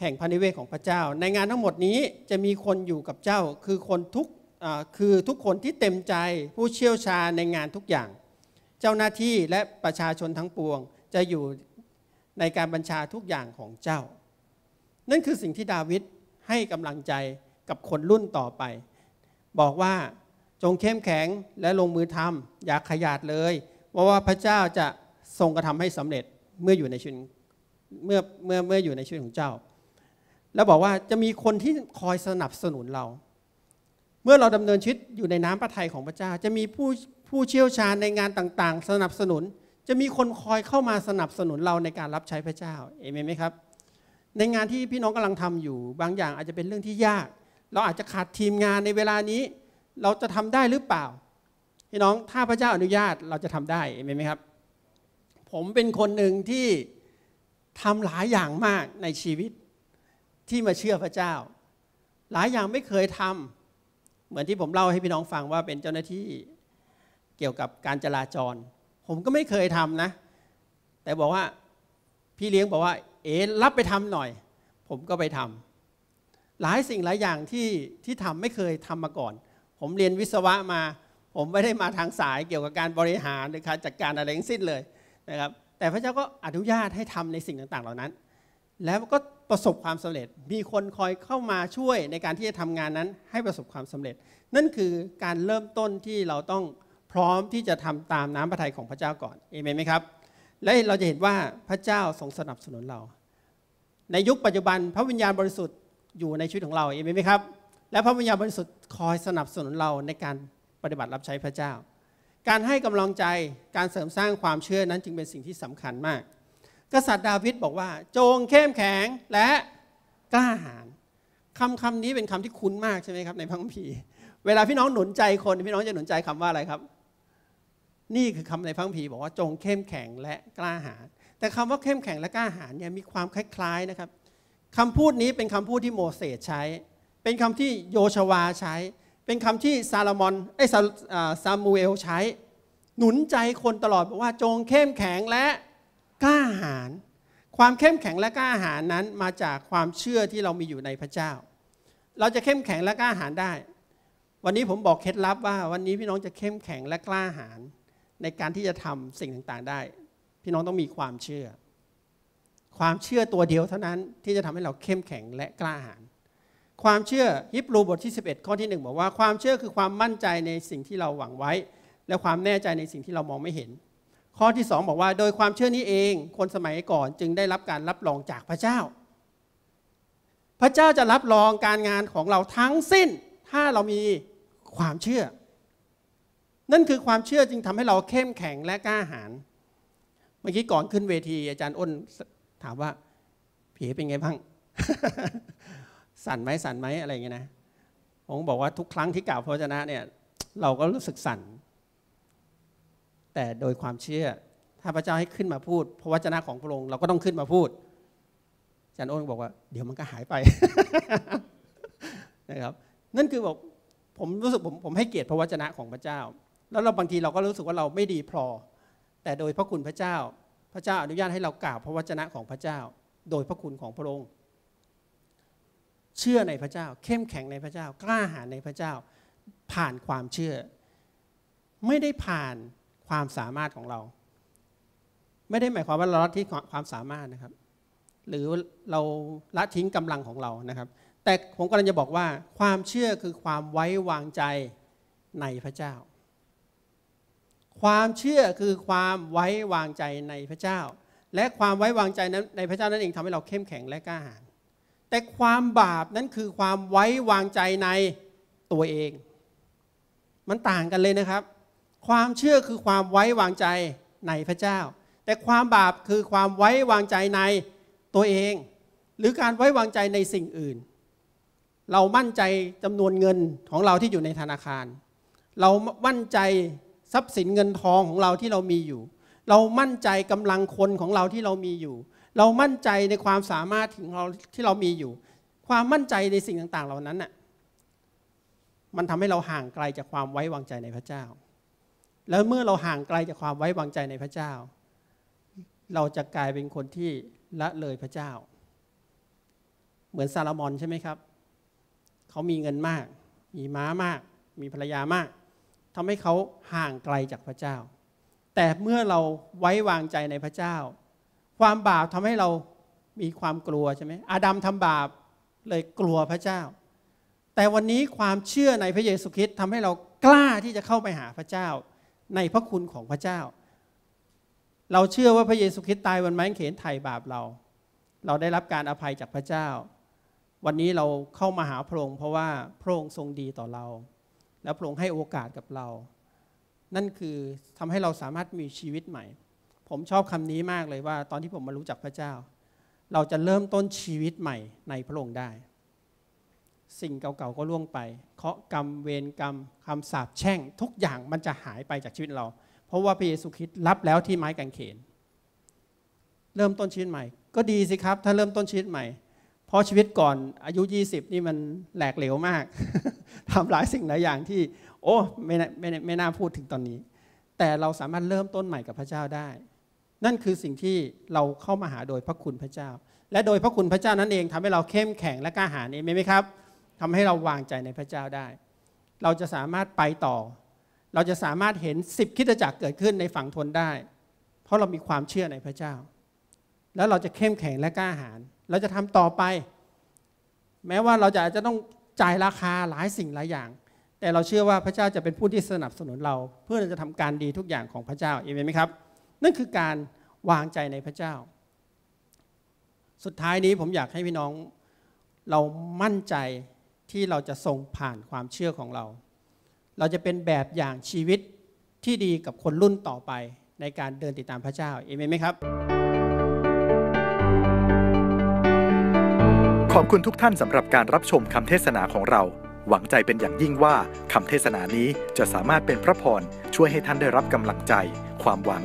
แห่งพะนิเวศของพระเจ้า ในงานทั้งหมดนี้จะมีคนอยู่กับเจ้า คือคนทุกคือทุกคนที่เต็มใจผู้เชี่ยวชาญในงานทุกอย่าง เจ้าหน้าที่และประชาชนทั้งปวงจะอยู่ในการบัญชาทุกอย่างของเจ้า นั่นคือสิ่งที่ดาวิดให้กำลังใจกับคนรุ่นต่อไป บอกว่าจงเข้มแข็งและลงมือทำอย่าขยาดเลยว่าว่าพระเจ้าจะทรงกระทำให้สำเร็จเมื่ออยู่ในชีวิตเมื่อเมื่อเมื่ออยู่ในชีวิตของเจ้า แล้วบอกว่าจะมีคนที่คอยสนับสนุนเรา เมื่อเราดำเนินชีวิตอยู่ในน้ำพระทัยของพระเจ้าจะมีผู้ผู้เชี่ยวชาญในงานต่างๆ สนับสนุน จะมีคนคอยเข้ามาสนับสนุนเราในการรับใช้พระเจ้าเอเมนไหมครับ ในงานที่พี่น้องกำลังทำอยู่บางอย่างอาจจะเป็นเรื่องที่ยาก เราอาจจะขาดทีมงานในเวลานี้ เราจะทำได้หรือเปล่าพี่น้อง ถ้าพระเจ้าอนุญาตเราจะทำได้เห็นไหมครับ ผมเป็นคนหนึ่งที่ทำหลายอย่างมากในชีวิตที่มาเชื่อพระเจ้า หลายอย่างไม่เคยทำ เหมือนที่ผมเล่าให้พี่น้องฟังว่าเป็นเจ้าหน้าที่เกี่ยวกับการจราจร ผมก็ไม่เคยทำนะ แต่บอกว่าพี่เลี้ยงบอกว่า เอ๋รับไปทำหน่อย ผมก็ไปทำ หลายสิ่งหลายอย่างที่ที่ทำไม่เคยทำมาก่อน ผมเรียนวิศวะมาผมไม่ได้มาทางสายเกี่ยวกับการบริหารหรือการจัดการอะไรทั้งสิ้นเลยนะครับ แต่พระเจ้าก็อนุญาตให้ทำในสิ่งต่างๆเหล่านั้น แล้วก็ประสบความสำเร็จ มีคนคอยเข้ามาช่วยในการที่จะทำงานนั้นให้ประสบความสำเร็จ นั่นคือการเริ่มต้นที่เราต้องพร้อมที่จะทำตามน้ำพระทัยของพระเจ้าก่อน เอเมนไหมครับ และเราจะเห็นว่าพระเจ้าทรงสนับสนุนเรา ในยุคปัจจุบันพระวิญญาณบริสุทธิ์อยู่ในชีวิตของเรา เอเมนไหมครับ และพระวิญญาณบริสุทธิ์คอยสนับสนุนเราในการปฏิบัติรับใช้พระเจ้า การให้กำลังใจ การเสริมสร้างความเชื่อนั้นจึงเป็นสิ่งที่สำคัญมาก กษัตริย์ดาวิดบอกว่า จงเข้มแข็งและกล้าหาญคำคำนี้เป็นคำที่คุ้นมากใช่ไหมครับในพระคัมภีร์เวลาพี่น้องหนุนใจคนพี่น้องจะหนุนใจคำว่าอะไรครับ นี่คือคำในพระคัมภีร์บอกว่าจงเข้มแข็งและกล้าหาญ แต่คำว่าเข้มแข็งและกล้าหาญเนี่ยมีความคล้าย ๆนะครับคำพูดนี้เป็นคำพูดที่โมเสสใช้ เป็นคำที่โยชวาใช้เป็นคำที่ซาลามอนไอ้ซามูเอลใช้หนุนใจคนตลอดบอกว่าจงเข้มแข็งและกล้าหาญความเข้มแข็งและกล้าหาญนั้นมาจากความเชื่อที่เรามีอยู่ในพระเจ้า เราจะเข้มแข็งและกล้าหาญได้ วันนี้ผมบอกเคล็ดลับว่าวันนี้พี่น้องจะเข้มแข็งและกล้าหาญในการที่จะทำสิ่งต่างๆได้ พี่น้องต้องมีความเชื่อ ความเชื่อตัวเดียวเท่านั้นที่จะทำให้เราเข้มแข็งและกล้าหาญความเชื่อฮิบรูบทที่ 11 ข้อที่1บอกว่าความเชื่อคือความมั่นใจในสิ่งที่เราหวังไว้ และความแน่ใจในสิ่งที่เรามองไม่เห็น ข้อที่2บอกว่า โดยความเชื่อนี้เอง คนสมัยก่อนจึงได้รับการรับรองจากพระเจ้า พระเจ้าจะรับรองการงานของเราทั้งสิ้น ถ้าเรามีความเชื่อ นั่นคือความเชื่อจึงทำให้เราเข้มแข็งและกล้าหาญเมื่อกี้ก่อนขึ้นเวที อาจารย์อ้นถามว่าเผีเป็นไงบ้างสั่นไหมสั่นไหมอะไรเงี้ยนะองค์บอกว่าทุกครั้งที่กล่าวพระวจนะเนี่ยเราก็รู้สึกสั่น แต่โดยความเชื่อถ้าพระเจ้าให้ขึ้นมาพูด พระวจนะของพระองค์เราก็ต้องขึ้นมาพูดอาจารย์โอ้นบอกว่าเดี๋ยวมันก็หายไปนะครับนั่นคือบอกผมรู้สึกผมผมให้เกียรติพระวจนะของพระเจ้า แล้วเราบางทีเราก็รู้สึกว่าเราไม่ดีพอ แต่โดยพระคุณพระเจ้า พระเจ้าอนุญาตให้เรากล่าวพระวจนะของพระเจ้า โดยพระคุณของพระองค์เชื่อในพระเจ้า เข้มแข็งในพระเจ้า กล้าหาญในพระเจ้า ผ่านความเชื่อ ไม่ได้ผ่านความสามารถของเรา ไม่ได้หมายความว่าเราละทิ้งความสามารถนะครับ หรือเราละทิ้งกำลังของเรานะครับ แต่ผมกำลังจะบอกว่า ความเชื่อคือความไว้วางใจในพระเจ้า ความเชื่อคือความไว้วางใจในพระเจ้า และความไว้วางใจในพระเจ้านั่นเองทำให้เราเข้มแข็งและกล้าหาญแต่ความบาปนั้นคือความไว้วางใจในตัวเอง มันต่างกันเลยนะครับ ความเชื่อคือความไว้วางใจในพระเจ้า แต่ความบาปคือความไว้วางใจในตัวเอง หรือการไว้วางใจในสิ่งอื่น เรามั่นใจจำนวนเงินของเราที่อยู่ในธนาคาร เรามั่นใจทรัพย์สินเงินทองของเราที่เรามีอยู่ เรามั่นใจกำลังคนของเราที่เรามีอยู่เรามั่นใจในความสามารถของเราที่เรามีอยู่ ความมั่นใจในสิ่งต่าง ๆ เหล่านั้นน่ะมันทำให้เราห่างไกลจากความไว้วางใจในพระเจ้า แล้วเมื่อเราห่างไกลจากความไว้วางใจในพระเจ้า เราจะกลายเป็นคนที่ละเลยพระเจ้า เหมือนซาลามอนใช่ไหมครับเขามีเงินมากมีม้ามาก มีภรรยามาก ทำให้เขาห่างไกลจากพระเจ้า แต่เมื่อเราไว้วางใจในพระเจ้าความบาปทำให้เรามีความกลัวใช่ไหม อาดัมทำบาป เลยกลัวพระเจ้า แต่วันนี้ความเชื่อในพระเยซูคริสต์ทำให้เรากล้าที่จะเข้าไปหาพระเจ้า ในพระคุณของพระเจ้า เราเชื่อว่าพระเยซูคริสต์ตายวันไม้เขนไถ่บาปเรา เราได้รับการอภัยจากพระเจ้า วันนี้เราเข้ามาหาพระองค์เพราะว่าพระองค์ทรงดีต่อเรา และพระองค์ให้โอกาสกับเรา นั่นคือทำให้เราสามารถมีชีวิตใหม่ผมชอบคำนี้มากเลยว่า ตอนที่ผมมารู้จักพระเจ้า เราจะเริ่มต้นชีวิตใหม่ในพระองค์ได้ สิ่งเก่าๆก็ล่วงไปเคาะกรรมเวรกรรมคำสาปแช่ง ทุกอย่างมันจะหายไปจากชีวิตเรา เพราะว่าพระเยซูคริสต์รับแล้วที่ไม้กางเขน เริ่มต้นชีวิตใหม่ ก็ดีสิครับ ถ้าเริ่มต้นชีวิตใหม่ เพราะชีวิตก่อนอายุ20นี่มันแหลกเหลวมากทำหลายสิ่งหลายอย่างที่ โอ้ไม่ไม่ไม่น่าพูดถึงตอนนี้ แต่เราสามารถเริ่มต้นใหม่กับพระเจ้าได้นั่นคือสิ่งที่เราเข้ามาหาโดยพระคุณพระเจ้า และโดยพระคุณพระเจ้านั่นเองทำให้เราเข้มแข็งและกล้าหาญเองไหมครับ ทำให้เราวางใจในพระเจ้าได้ เราจะสามารถไปต่อ เราจะสามารถเห็นสิบคิดจักรเกิดขึ้นในฝั่งทนได้ เพราะเรามีความเชื่อในพระเจ้า แล้วเราจะเข้มแข็งและกล้าหาญเราจะทำต่อไป แม้ว่าเราจะอาจจะต้องจ่ายราคาหลายสิ่งหลายอย่าง แต่เราเชื่อว่าพระเจ้าจะเป็นผู้ที่สนับสนุนเรา เพื่อเราจะทำการดีทุกอย่างของพระเจ้าเองไหมครับนั่นคือการวางใจในพระเจ้า สุดท้ายนี้ผมอยากให้พี่น้อง เรามั่นใจที่เราจะส่งผ่านความเชื่อของเรา เราจะเป็นแบบอย่างชีวิตที่ดีกับคนรุ่นต่อไปในการเดินติดตามพระเจ้าเอเมนไหมครับ ขอบคุณทุกท่านสำหรับการรับชมคำเทศนาของเรา หวังใจเป็นอย่างยิ่งว่าคำเทศนานี้จะสามารถเป็นพระพร ช่วยให้ท่านได้รับกำลังใจความหวัง